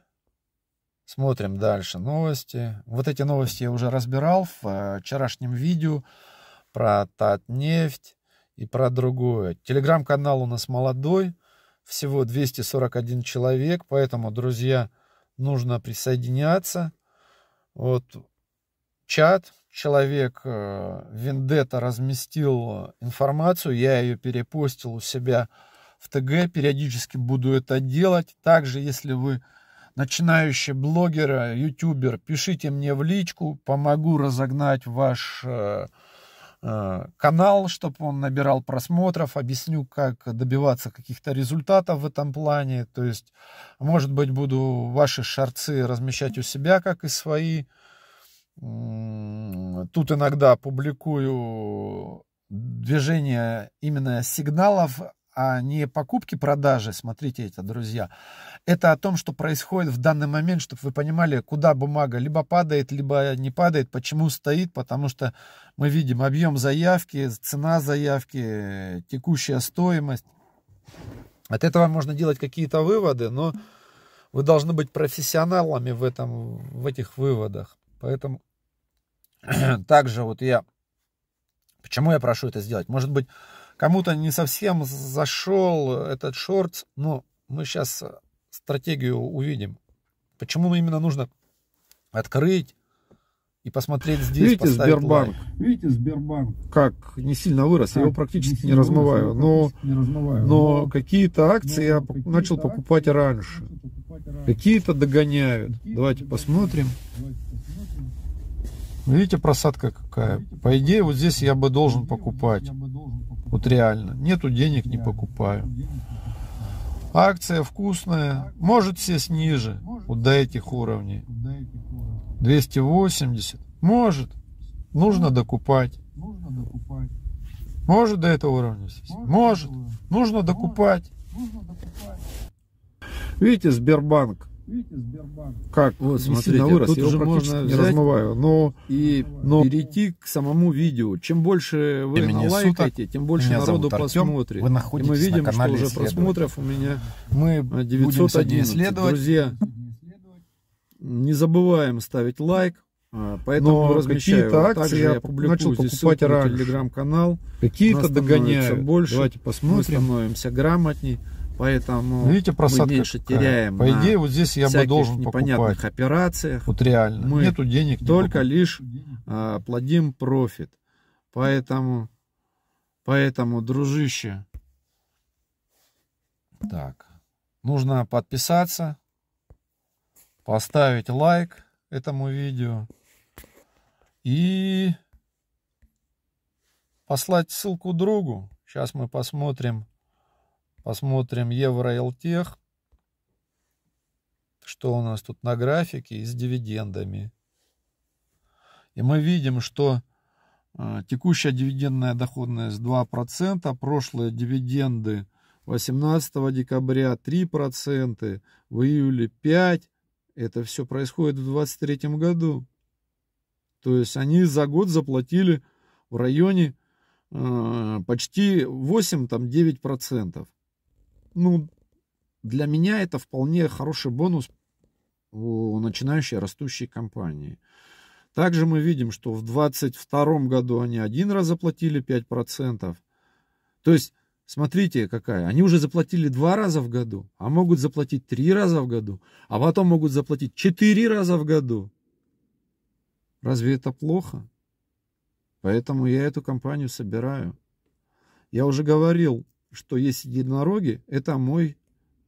S1: Смотрим дальше новости. Вот эти новости я уже разбирал в э, вчерашнем видео про Татнефть, и про другое. Телеграм-канал у нас молодой, всего 241 человек, поэтому, друзья, нужно присоединяться. Вот чат, человек э, Вендета разместил информацию, я ее перепостил у себя в ТГ, периодически буду это делать. Также, если вы начинающий блогер, э, ютубер, пишите мне в личку, помогу разогнать ваш э, Э, канал, чтобы он набирал просмотров, объясню, как добиваться каких-то результатов в этом плане. То есть, может быть, буду ваши шарцы размещать у себя, как и свои. Тут иногда публикую движение именно сигналов а не покупки-продажи, смотрите это, друзья, это о том, что происходит в данный момент, чтобы вы понимали, куда бумага либо падает, либо не падает, почему стоит, потому что мы видим объем заявки, цена заявки, текущая стоимость. От этого можно делать какие-то выводы, но вы должны быть профессионалами в, этом, в этих выводах. Поэтому *clears throat* также вот я... Почему я прошу это сделать? Может быть, Кому-то не совсем зашел этот шорт, но мы сейчас э, стратегию увидим. Почему именно нужно открыть и посмотреть здесь. Видите Сбербанк, лайк. видите Сбербанк, как не сильно вырос, как я его практически не, не размываю, вырос, но, не размываю, но, но какие-то акции но я какие начал покупать акции раньше, раньше. какие-то догоняют. Какие Давайте посмотрим. Видите просадка какая? По идее вот здесь я бы должен покупать. Вот реально. Нету денег, не покупаю. Акция вкусная. Может сесть ниже, вот до этих уровней. 280. Может. Нужно докупать. Может до этого уровня сесть? Может. Нужно докупать. Видите, Сбербанк Видите, Сбербанк. Как? Вот, смотрите, вырос, тут уже можно не размываю, но и но... перейти к самому видео. Чем больше вы Времени лайкаете, тем больше меня народу Артем. посмотрит. Вы находитесь и мы видим, на канале что уже просмотров у меня мы 911. Друзья, не забываем ставить лайк, а, Поэтому Но размещаю. какие-то акции Также я публикую начал покупать раньше. телеграм-канал. Какие-то догоняют. Больше. Давайте посмотрим. Мы становимся грамотней. Поэтому ну, Видите, мы меньше какая? теряем. По идее, вот здесь я бы должен непонятных покупать. операциях. Вот реально. Мы Нету денег. Только не лишь а, плодим профит. Поэтому, поэтому, дружище. Так. Нужно подписаться, поставить лайк этому видео и послать ссылку другу. Сейчас мы посмотрим Посмотрим Евроэлтех. Что у нас тут на графике и с дивидендами. И мы видим, что э, текущая дивидендная доходность 2%, прошлые дивиденды 18 декабря 3%, в июле 5%. Это все происходит в 2023 году. То есть они за год заплатили в районе э, почти 8-9% ну, для меня это вполне хороший бонус у начинающей растущей компании. Также мы видим, что в 2022 году они один раз заплатили 5%. То есть, смотрите какая, они уже заплатили два раза в году, а могут заплатить три раза в году, а потом могут заплатить четыре раза в году. Разве это плохо? Поэтому я эту компанию собираю. Я уже говорил что есть единороги, это мой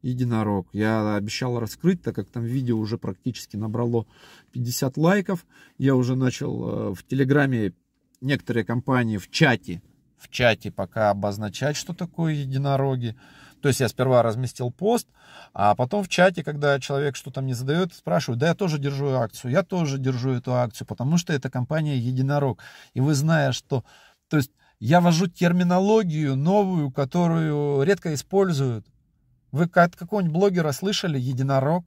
S1: единорог. Я обещал раскрыть, так как там видео уже практически набрало 50 лайков. Я уже начал э, в Телеграме некоторые компании в чате, в чате пока обозначать, что такое единороги. То есть я сперва разместил пост, а потом в чате, когда человек что-то мне задает, спрашивает, да я тоже держу акцию, я тоже держу эту акцию, потому что это компания единорог. И вы зная, что... То есть я вожу терминологию новую, которую редко используют. Вы от какого-нибудь блогера слышали единорог?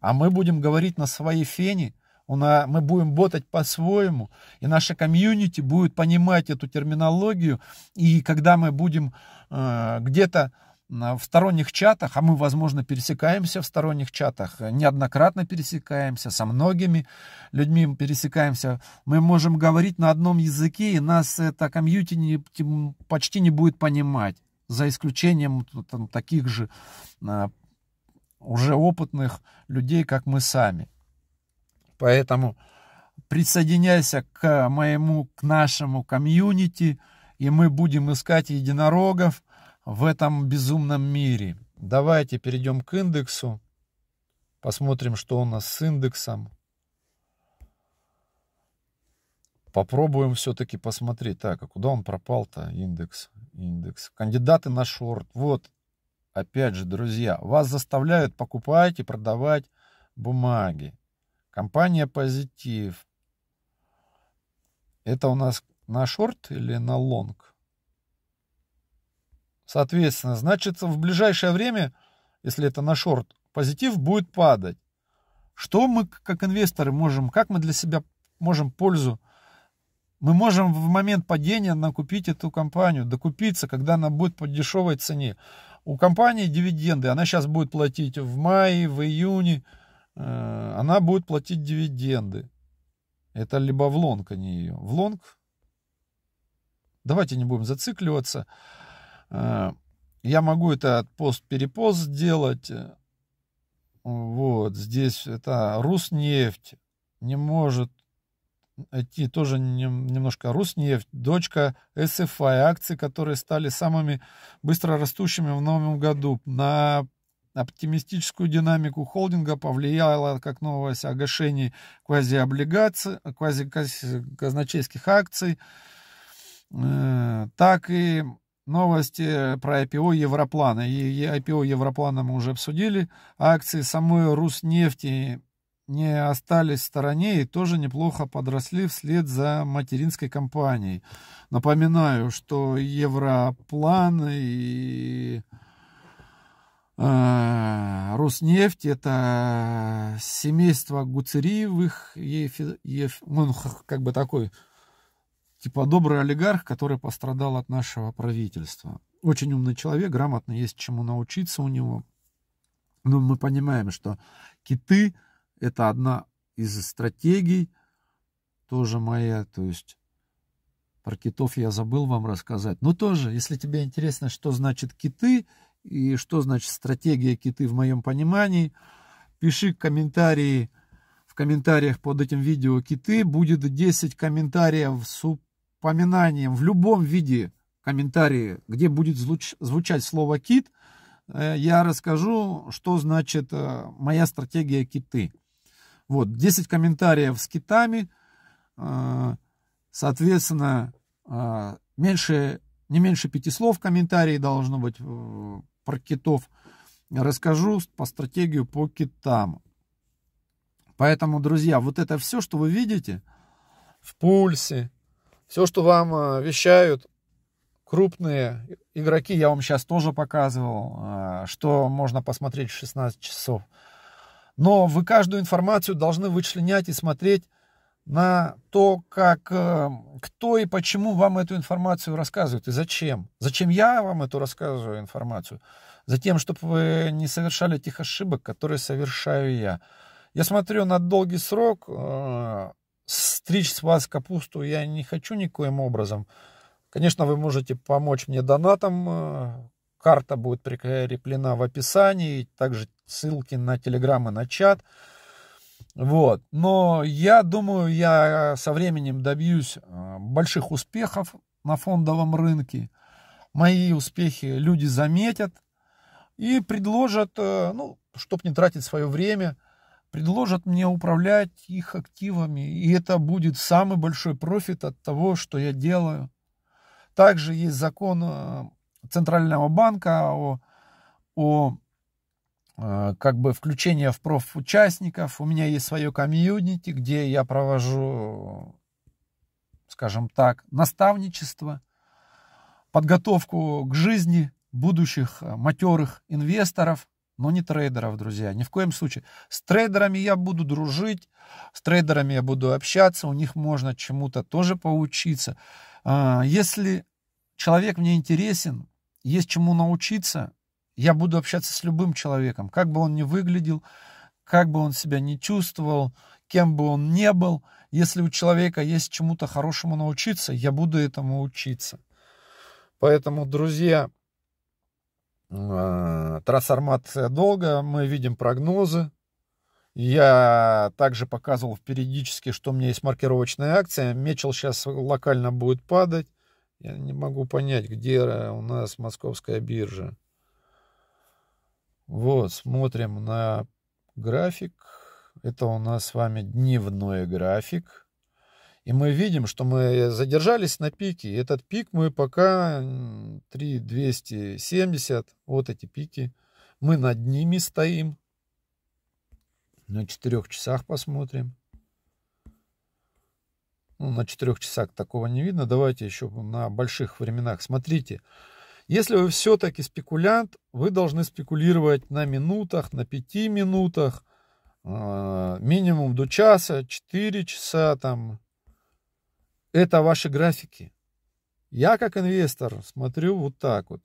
S1: А мы будем говорить на своей фене, мы будем ботать по-своему, и наша комьюнити будет понимать эту терминологию, и когда мы будем э, где-то в сторонних чатах, а мы, возможно, пересекаемся в сторонних чатах, неоднократно пересекаемся, со многими людьми пересекаемся, мы можем говорить на одном языке, и нас это комьюнити не, почти не будет понимать, за исключением там, таких же а, уже опытных людей, как мы сами. Поэтому присоединяйся к моему, к нашему комьюнити, и мы будем искать единорогов, в этом безумном мире. Давайте перейдем к индексу. Посмотрим, что у нас с индексом. Попробуем все-таки посмотреть. Так, а куда он пропал-то? Индекс, индекс. Кандидаты на шорт. Вот, опять же, друзья, вас заставляют покупать и продавать бумаги. Компания «Позитив». Это у нас на шорт или на лонг? Соответственно, значит, в ближайшее время, если это на шорт, позитив будет падать. Что мы, как инвесторы, можем, как мы для себя можем пользу, мы можем в момент падения накупить эту компанию, докупиться, когда она будет по дешевой цене. У компании дивиденды, она сейчас будет платить в мае, в июне, э, она будет платить дивиденды. Это либо в лонг, а не ее. В лонг. Давайте не будем зацикливаться. Э, я могу это от пост-перепост сделать. Э, вот, здесь это Руснефть не может идти тоже немножко Руснефть, дочка SFI, акции, которые стали самыми быстро растущими в новом году. На оптимистическую динамику холдинга повлияло как новость о гашении квазиоблигаций, квазиказначейских акций, э, так и Новости э, про IPO Европлана. И IPO Европлана мы уже обсудили. А акции самой Руснефти не остались в стороне и тоже неплохо подросли вслед за материнской компанией. Напоминаю, что Европлан и э, Руснефть это семейство Гуцериевых, еф, еф, ну, как бы такой типа добрый олигарх, который пострадал от нашего правительства. Очень умный человек, грамотно есть чему научиться у него. Но мы понимаем, что киты – это одна из стратегий, тоже моя, то есть про китов я забыл вам рассказать. Но тоже, если тебе интересно, что значит киты и что значит стратегия киты в моем понимании, пиши комментарии в комментариях под этим видео киты. Будет 10 комментариев суп поминанием в любом виде комментарии, где будет звучать слово «кит», э, я расскажу, что значит э, моя стратегия киты. Вот, 10 комментариев с китами, э, соответственно, меньше, не меньше пяти слов комментарии должно быть про китов. Расскажу по стратегию по китам. Поэтому, друзья, вот это все, что вы видите в пульсе, все, что вам э, вещают крупные игроки, я вам сейчас тоже показывал, э, что можно посмотреть в 16 часов. Но вы каждую информацию должны вычленять и смотреть на то, как, э, кто и почему вам эту информацию рассказывает и зачем. Зачем я вам эту рассказываю информацию? Затем, чтобы вы не совершали тех ошибок, которые совершаю я. Я смотрю на долгий срок, стричь с вас капусту я не хочу никоим образом. Конечно, вы можете помочь мне донатом. Э, карта будет прикреплена в описании. Также ссылки на телеграм и на чат. Вот. Но я думаю, я со временем добьюсь э, больших успехов на фондовом рынке. Мои успехи люди заметят и предложат, э, ну, чтобы не тратить свое время – предложат мне управлять их активами, и это будет самый большой профит от того, что я делаю. Также есть закон э, Центрального банка о, о э, как бы включение в проф участников. У меня есть свое комьюнити, где я провожу, скажем так, наставничество, подготовку к жизни будущих э, матерых инвесторов – но не трейдеров, друзья, ни в коем случае. С трейдерами я буду дружить, с трейдерами я буду общаться, у них можно чему-то тоже поучиться. А, если человек мне интересен, есть чему научиться, я буду общаться с любым человеком, как бы он ни выглядел, как бы он себя ни чувствовал, кем бы он ни был, если у человека есть чему-то хорошему научиться, я буду этому учиться. Поэтому, друзья, Э, трансформация долга, мы видим прогнозы. Я также показывал периодически, что у меня есть маркировочная акция. Мечел сейчас локально будет падать. Я не могу понять, где у нас московская биржа. Вот, смотрим на график. Это у нас с вами дневной график. И мы видим, что мы задержались на пике. И этот пик мы пока 3270, вот эти пики, мы над ними стоим. На четырех часах посмотрим. Ну, на четырех часах такого не видно. Давайте еще на больших временах. Смотрите, если вы все-таки спекулянт, вы должны спекулировать на минутах, на пяти минутах, а, минимум до часа, 4 часа там, это ваши графики. Я как инвестор смотрю вот так вот.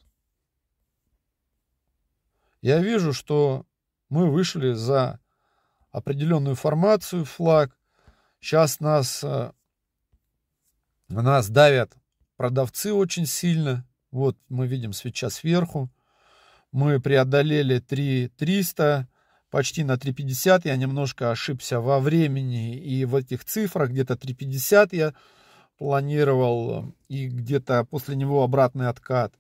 S1: Я вижу, что мы вышли за определенную формацию, флаг. Сейчас нас, э, нас давят продавцы очень сильно. Вот мы видим свеча сверху. Мы преодолели 3300, почти на 350. Я немножко ошибся во времени и в этих цифрах. Где-то 350 я планировал, э, и где-то после него обратный откат.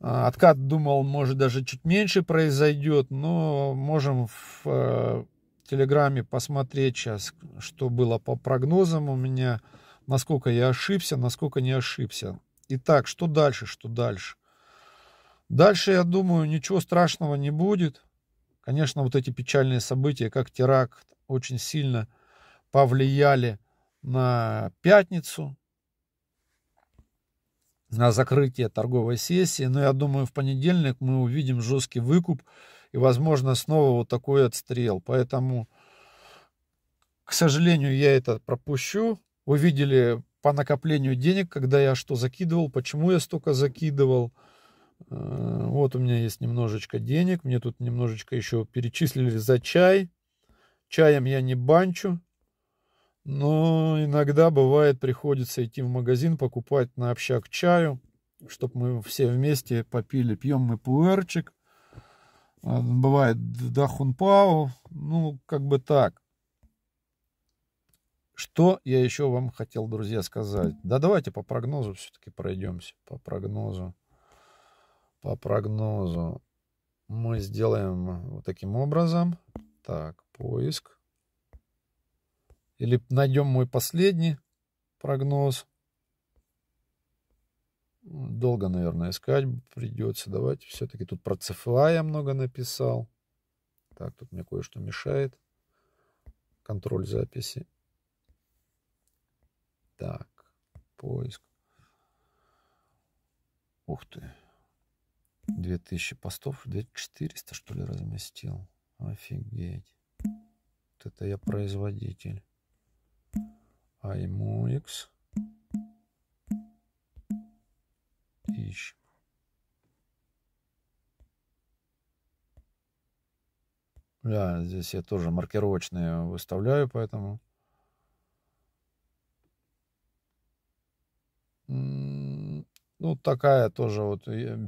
S1: Э, откат, думал, может даже чуть меньше произойдет, но можем в э, Телеграме посмотреть сейчас, что было по прогнозам у меня, насколько я ошибся, насколько не ошибся. Итак, что дальше, что дальше? Дальше, я думаю, ничего страшного не будет. Конечно, вот эти печальные события, как теракт, очень сильно повлияли – на пятницу, на закрытие торговой сессии. Но я думаю, в понедельник мы увидим жесткий выкуп и, возможно, снова вот такой отстрел. Поэтому, к сожалению, я это пропущу. Вы видели по накоплению денег, когда я что закидывал, почему я столько закидывал. Э, вот у меня есть немножечко денег, мне тут немножечко еще перечислили за чай. Чаем я не банчу, но ну, иногда бывает приходится идти в магазин, покупать на общак чаю, чтобы мы все вместе попили. Пьем мы пуэрчик, а, бывает дахунпау, ну, как бы так. Что я еще вам хотел, друзья, сказать? Да давайте по прогнозу все-таки пройдемся. По прогнозу. По прогнозу мы сделаем вот таким образом. Так, поиск. Или найдем мой последний прогноз. Долго, наверное, искать придется. Давайте все-таки тут про ЦФА я много написал. Так, тут мне кое-что мешает. Контроль записи. Так, поиск. Ух ты. 2000 постов, 2400 что ли разместил. Офигеть. Вот это я производитель а ему x. Ищем. Да, здесь я тоже маркировочные выставляю, поэтому... Ну, такая тоже вот... Э,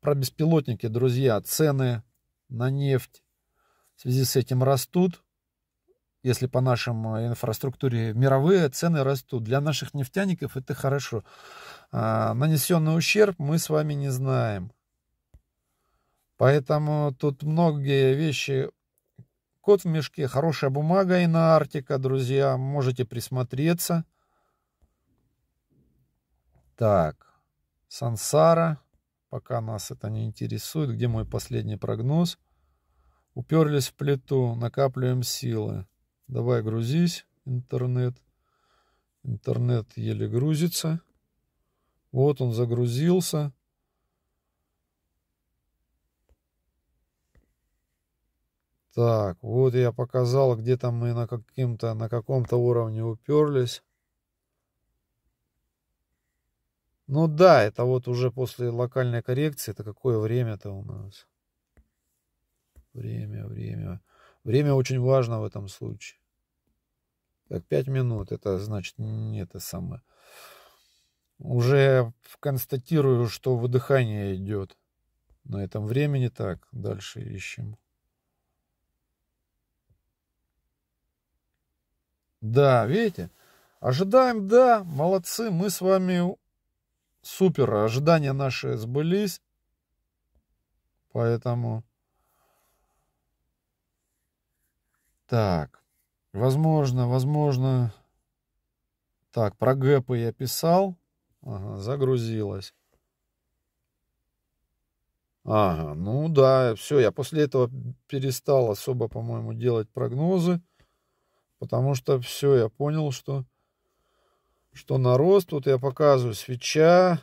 S1: про беспилотники, друзья, цены на нефть в связи с этим растут если по нашим э, инфраструктуре мировые цены растут. Для наших нефтяников это хорошо. А нанесенный ущерб мы с вами не знаем. Поэтому тут многие вещи кот в мешке, хорошая бумага и на Арктика, друзья, можете присмотреться. Так, Сансара, пока нас это не интересует, где мой последний прогноз? Уперлись в плиту, накапливаем силы. Давай грузись, интернет. Интернет еле грузится. Вот он загрузился. Так, вот я показал, где там мы на каком то на каком-то уровне уперлись. Ну да, это вот уже после локальной коррекции. Это какое время-то у нас? Время, время. Время очень важно в этом случае. Э, так, 5 минут, это значит не это самое. Уже констатирую, что выдыхание идет. На этом времени так, дальше ищем. Да, видите? Ожидаем, да, молодцы, мы с вами супер, ожидания наши сбылись. Поэтому... Так. Возможно, возможно... Так, про гэпы я писал. Ага, загрузилось. Ага, ну да, все, я после этого перестал особо, по-моему, делать прогнозы, потому что все, я понял, что, что на рост, Вот я показываю свеча,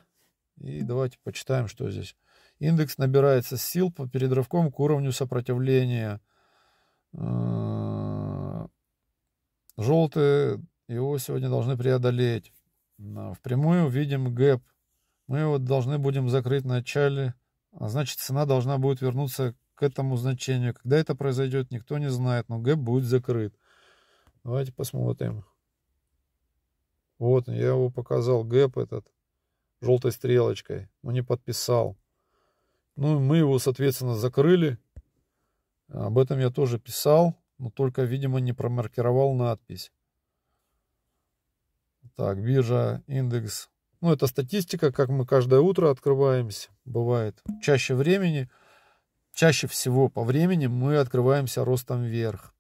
S1: и давайте почитаем, что здесь. Индекс набирается сил по перед рывком к уровню сопротивления э, Желтые его сегодня должны преодолеть. А, впрямую видим гэп. Мы его должны будем закрыть в начале. А значит, цена должна будет вернуться к этому значению. Когда это произойдет, никто не знает, но гэп будет закрыт. Давайте посмотрим. Вот, я его показал, гэп этот, желтой стрелочкой, но не подписал. Ну, мы его, соответственно, закрыли. Об этом я тоже писал но только, видимо, не промаркировал надпись. Так, биржа, индекс. Ну, это статистика, как мы каждое утро открываемся, бывает. Чаще времени, чаще всего по времени мы открываемся ростом вверх.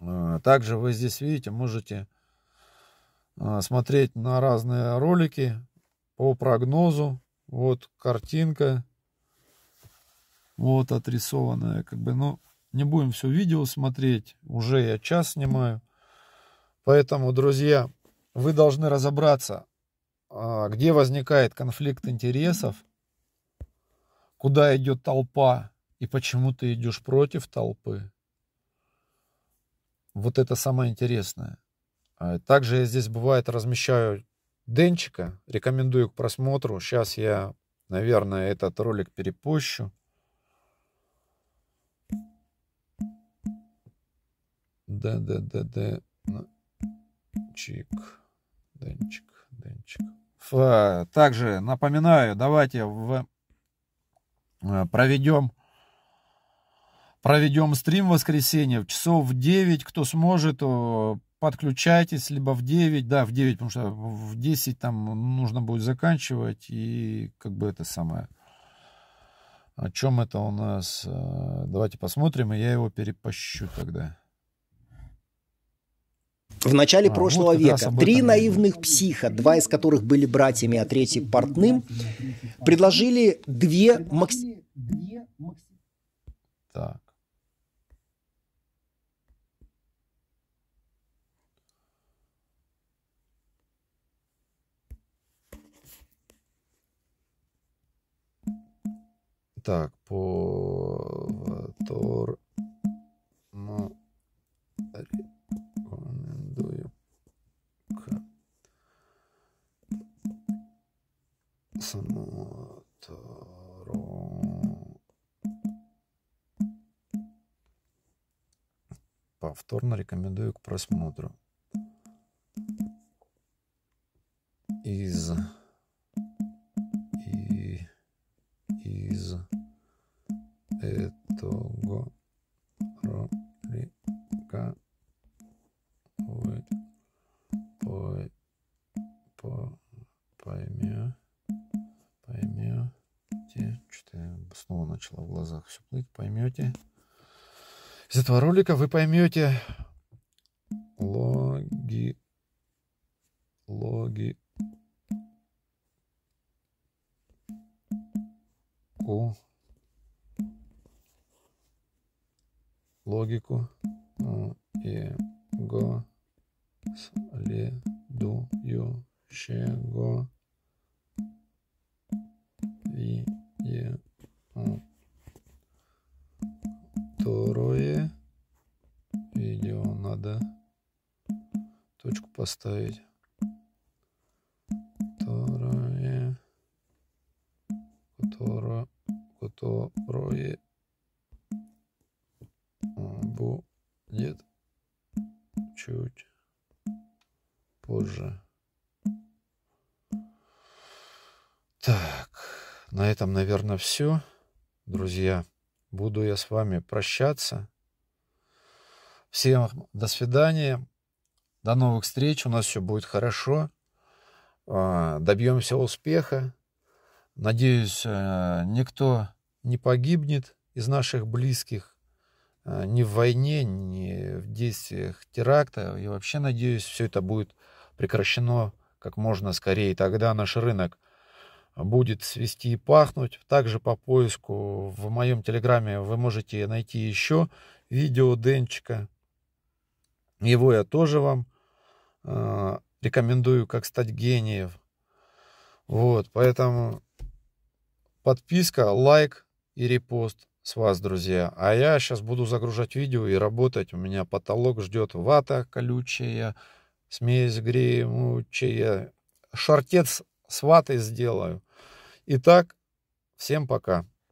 S1: А, также вы здесь видите, можете а, смотреть на разные ролики по прогнозу. Вот картинка, вот отрисованная, как бы, ну, не будем все видео смотреть, уже я час снимаю. Поэтому, друзья, вы должны разобраться, а, где возникает конфликт интересов, куда идет толпа и почему ты идешь против толпы. Вот это самое интересное. А также я здесь бывает размещаю денчика, рекомендую к просмотру. Сейчас я, наверное, этот ролик перепощу. Да-да-да-да, Чик. Денчик. Денчик. Ф, также напоминаю, давайте в, э, проведем проведем стрим в воскресенье в часов в 9, кто сможет, подключайтесь, либо в 9, да, в 9, потому что в 10 там нужно будет заканчивать, и как бы это самое. О чем это у нас? Э, давайте посмотрим, и я его перепощу тогда. В начале а, прошлого вот века три наивных психа, два из которых были братьями, а третий портным, предложили две макс... Так. Так, по Тор повторно рекомендую к просмотру из и из этого ролика вы по, по, поймете снова начало в глазах все плыть, поймете. Из этого ролика вы поймете логи... логи... логику логику ну и го следующее. поставить. Которое... Которое... Которое... Будет чуть позже. Так, на этом, наверное, все, друзья. Буду я с вами прощаться. Всем до свидания. До новых встреч. У нас все будет хорошо. А, Добьемся успеха. Надеюсь, э, никто не погибнет из наших близких э, ни в войне, ни в действиях теракта. И вообще, надеюсь, все это будет прекращено как можно скорее. Тогда наш рынок будет свести и пахнуть. Также по поиску в моем телеграме вы можете найти еще видео Денчика. Его я тоже вам а, рекомендую, как стать гением. Вот, поэтому подписка, лайк и репост с вас, друзья. А я сейчас буду загружать видео и работать. У меня потолок ждет вата колючая, смесь гремучая. Шартец с ватой сделаю. Итак, всем пока.